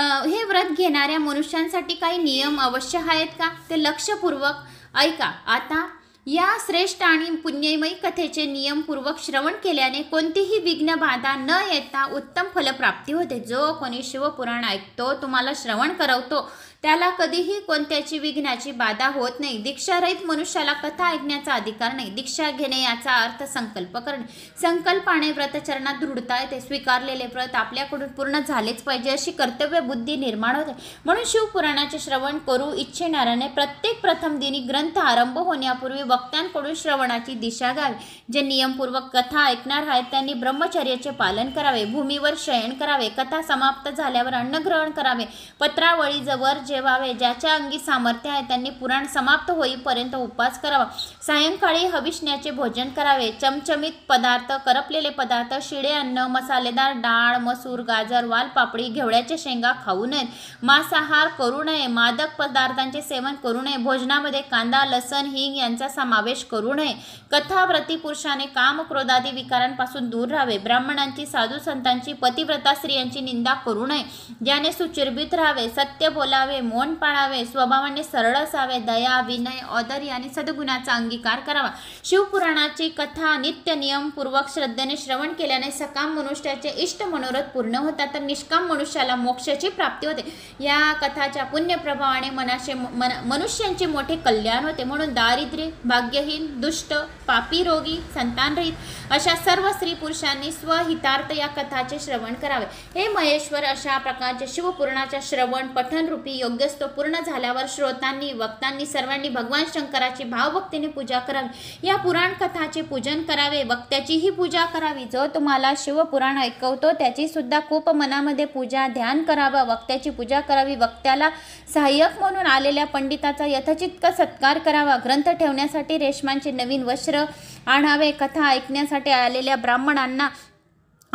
हे व्रत घेणाऱ्या मनुष्यांसाठी काही नियम अवश्य आहेत का ते लक्षपूर्वक ऐका आता या श्रेष्ठ आणि पुण्यमयी कथेचे नियमपूर्वक श्रवण केल्याने कोणतीही विघ्न बाधा न येता उत्तम फलप्राप्ती होते जो कोणी शिवपुराण ऐकतो तुम्हाला श्रवण करवतो त्याला कधीही कोणत्याची विघ्नाची बाधा होत नाही दीक्षारहित मनुष्याला कथा ऐकण्याचा अधिकार नाही दीक्षा घेणे याचा अर्थ संकल्प करणे संकल्पाने व्रतचरणात दृढता येते स्वीकारलेले व्रत आपल्याकडून पूर्ण झालेच पाहिजे अशी कर्तव्य बुद्धी निर्माण होते म्हणून शिवपुराणाचे श्रवण करू इच्छिणाऱ्याने प्रत्येक प्रथम दिनी ग्रंथ आरंभ होण्यापूर्वी वक्त्यांकडून श्रवणाची दिशा घ्यावी जे नियमपूर्वक कथा ऐकणार आहेत त्यांनी ब्रह्मचर्याचे पालन करावे भूमीवर शयन करावे कथा समाप्त झाल्यावर अन्न ग्रहण करावे पत्रावळीजवळ जेवावे ज्याच्या अंगी सामर्थ्य आहे त्यांनी पुराण समाप्त होईपर्यंत उपवास करावा सायंकाळी हविष्ण्याचे भोजन करावे चमचमीत पदार्थ करपलेले पदार्थ शिळे अन्न मसालेदार डाळ मसूर गाजर वाल पापडी घेवड्याच्या शेंगा खाऊ नयेत मांसाहार करू नये मादक पदार्थांचे सेवन करू नये भोजनामध्ये कांदा लसण हिंग यांचा समावेश करू नये कथा प्रतिपुरुषाने काम क्रोधादी विकारांपासून दूर राहावे ब्राह्मणांची साधू संतांची पतिव्रता स्त्रियांची निंदा करू नये ज्याने सुचिर्भित राहावे सत्य बोलावे करावे मौन पाळावे स्वभावाने सरळ असावे दया विनय औदर आणि सद्गुणाचा अंगीकार करावा शिवपुराणाची कथा नित्य नियमपूर्वक श्रद्धेने श्रवण केल्याने सकाम मनुष्याचे इष्ट मनोरथ पूर्ण होतात तर निष्काम मनुष्याला मोक्षाची प्राप्ती होते या कथाच्या पुण्यप्रभावाने मनाचे मन मनुष्यांचे मोठे कल्याण होते म्हणून दारिद्र्य भाग्यहीन दुष्ट पापी रोगी संतान रहित अशा सर्व स्त्री पुरुषांनी स्वहितार्थ या कथाचे श्रवण करावे हे महेश्वर अशा प्रकारचे शिवपुराणाच्या श्रवण पठनरूपी योग तो पूर्ण झाल्यावर श्रोतांनी वक्तांनी सर्वांनी भगवान शंकराची भावभक्तीने पूजा करावी या पुराण कथाचे पूजन करावे वक्त्याचीही पूजा करावी जो तुम्हाला शिवपुराण ऐकवतो त्याची सुद्धा खूप मनामध्ये पूजा ध्यान करावं वक्त्याची पूजा करावी वक्त्याला सहाय्यक म्हणून आलेल्या पंडिताचा यथचितका सत्कार करावा ग्रंथ ठेवण्यासाठी रेशमांचे नवीन वस्त्र आणावे कथा ऐकण्यासाठी आलेल्या ब्राह्मणांना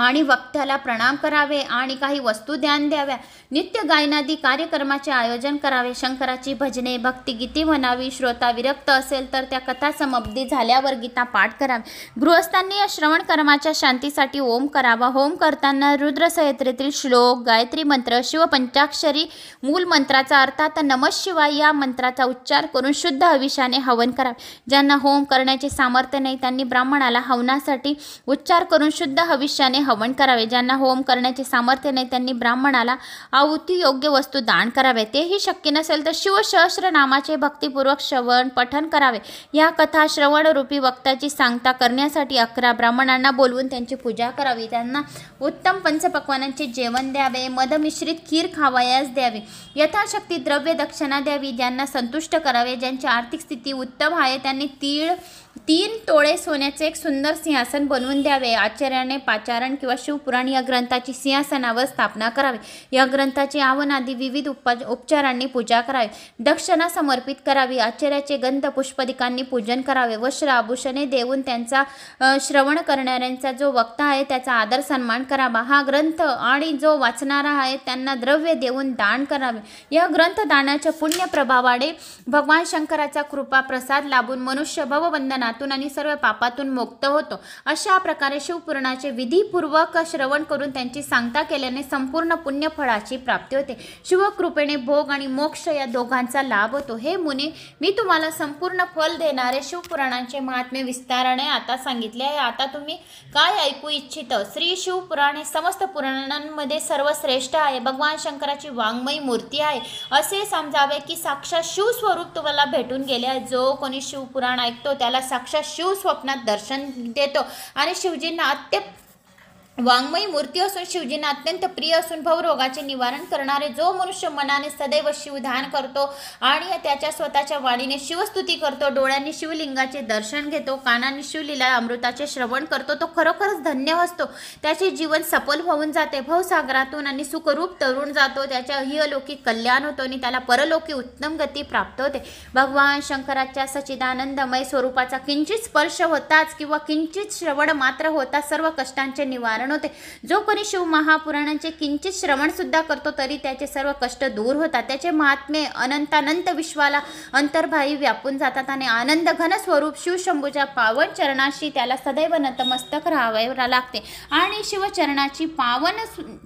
आणि वक्त्याला प्रणाम करावे आणि काही वस्तू ध्यान द्याव्या नित्य गायनादी कार्यक्रमाचे आयोजन करावे शंकराची भजने भक्तिगीती म्हणावी श्रोता विरक्त असेल तर त्या कथा समाप्ती झाल्यावर गीता पाठ करावी गृहस्थांनी या श्रवण कर्माच्या शांतीसाठी ओम करावा होम करताना रुद्रसयत्रेतील श्लोक गायत्री मंत्र शिवपंचाक्षरी मूल मंत्राचा अर्थात नम शिवाय या मंत्राचा उच्चार करून शुद्ध अविषाने हवन करावे ज्यांना होम करण्याचे सामर्थ्य नाही त्यांनी ब्राह्मणाला हवनासाठी उच्चार करून शुद्ध हविष्याने हवन करावे ज्यांना होम करण्याचे सामर्थ्य नाही त्यांनी ब्राह्मणाला आहुती योग्य वस्तू दान करावे तेही शक्य नसेल तर शिवसहस्र नामाचे भक्तिपूर्वक श्रवण पठन करावे या कथा श्रवणरूपी वक्ताची सांगता करण्यासाठी अकरा ब्राह्मणांना बोलवून त्यांची पूजा करावी त्यांना उत्तम पंचपक्वानांचे जेवण द्यावे मधमिश्रित खीर खावायास द्यावे यथाशक्ती द्रव्य दक्षिणा द्यावी ज्यांना संतुष्ट करावे ज्यांची आर्थिक स्थिती उत्तम आहे त्यांनी तीळ तीन तोळे सोन्याचे एक सुंदर सिंहासन बनवून द्यावे आचार्याने पाचारण किंवा शिवपुराण या ग्रंथाची सिंहासनावर स्थापना करावी या ग्रंथाची आवन आदी विविध उपा उपचारांनी पूजा करावी दक्षिणा समर्पित करावी आचार्याचे गंध पुष्पदिकांनी पूजन करावे व आभूषणे देऊन त्यांचा श्रवण करणाऱ्यांचा जो वक्ता आहे त्याचा आदर सन्मान करावा हा ग्रंथ आणि जो वाचणारा आहे त्यांना द्रव्य देऊन दान करावे या ग्रंथ दानाच्या पुण्यप्रभावाने भगवान शंकराचा कृपा प्रसाद लाभून मनुष्य भवबंधन बंधनातून आणि सर्व पापातून मुक्त होतो अशा प्रकारे शिवपुराणाचे विधीपूर्वक श्रवण करून त्यांची सांगता केल्याने संपूर्ण पुण्यफळाची प्राप्ती होते शिवकृपेने भोग आणि मोक्ष या दोघांचा लाभ होतो हे मुनी मी तुम्हाला संपूर्ण फल देणारे शिवपुराणांचे महात्म्य विस्ताराने आता सांगितले आहे आता तुम्ही काय ऐकू इच्छित श्री शिवपुराण हे समस्त पुराणांमध्ये सर्वश्रेष्ठ आहे भगवान शंकराची वाङ्मयी मूर्ती आहे असे समजावे की साक्षात शिवस्वरूप तुम्हाला भेटून गेले आहे जो कोणी शिवपुराण ऐकतो त्याला साक्षात शिव स्वप्नात दर्शन देतो आणि शिवजींना अत्यंत वाङ्मयी मूर्ती असून शिवजींना अत्यंत प्रिय असून भवरोगाचे निवारण करणारे जो मनुष्य मनाने सदैव शिवधान करतो आणि त्याच्या स्वतःच्या वाणीने शिवस्तुती करतो डोळ्यांनी शिवलिंगाचे दर्शन घेतो कानाने शिवलीला अमृताचे श्रवण करतो तो खरोखरच धन्य असतो त्याचे जीवन सफल होऊन जाते भवसागरातून आणि सुखरूप तरुण जातो त्याच्या हियलोकी कल्याण होतो आणि त्याला परलोकी उत्तम गती प्राप्त होते भगवान शंकराच्या सचिदानंदमय स्वरूपाचा किंचित स्पर्श होताच किंवा किंचित श्रवण मात्र होता सर्व कष्टांचे निवारण कारण होते जो कोणी शिव महापुराणांचे किंचित श्रवणसुद्धा करतो तरी त्याचे सर्व कष्ट दूर होतात त्याचे महात्मे अनंतानंत विश्वाला अंतर्भाई व्यापून जातात आणि आनंद घन स्वरूप शिवशंभूच्या पावन चरणाशी त्याला सदैव नतमस्तक राहावे लागते आणि शिवचरणाची पावन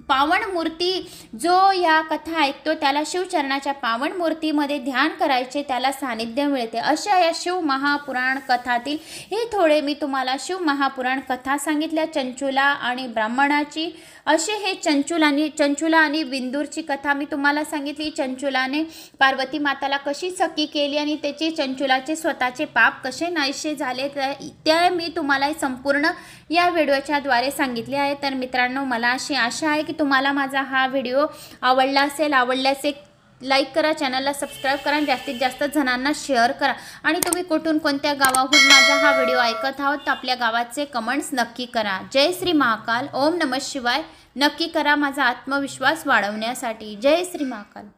पावन मूर्ती जो या कथा ऐकतो त्याला शिवचरणाच्या पावन मूर्तीमध्ये ध्यान करायचे त्याला सानिध्य मिळते अशा या शिव महापुराण कथातील हे थोडे मी तुम्हाला शिव महापुराण कथा सांगितल्या चंचुला आणि ब्राह्मणाची असे हे चंचुलाने चंचुला आणि विंदूरची कथा मी तुम्हाला सांगितली चंचुलाने पार्वती माताला कशी सखी केली आणि त्याचे चंचुलाचे स्वतःचे पाप कसे नाहीसे झाले त्या मी तुम्हाला संपूर्ण या व्हिडिओच्याद्वारे सांगितले आहे तर मित्रांनो मला अशी आशा आहे की तुम्हाला माझा हा व्हिडिओ आवडला असेल आवडल्यास एक लाईक करा चॅनलला सबस्क्राईब करा आणि जास्तीत जास्त जणांना शेअर करा आणि तुम्ही कुठून कोणत्या गावाहून माझा हा व्हिडिओ ऐकत आहोत तर आपल्या गावाचे कमेंट्स नक्की करा जय श्री महाकाल ओम नमः शिवाय नक्की करा माझा आत्मविश्वास वाढवण्यासाठी जय श्री महाकाल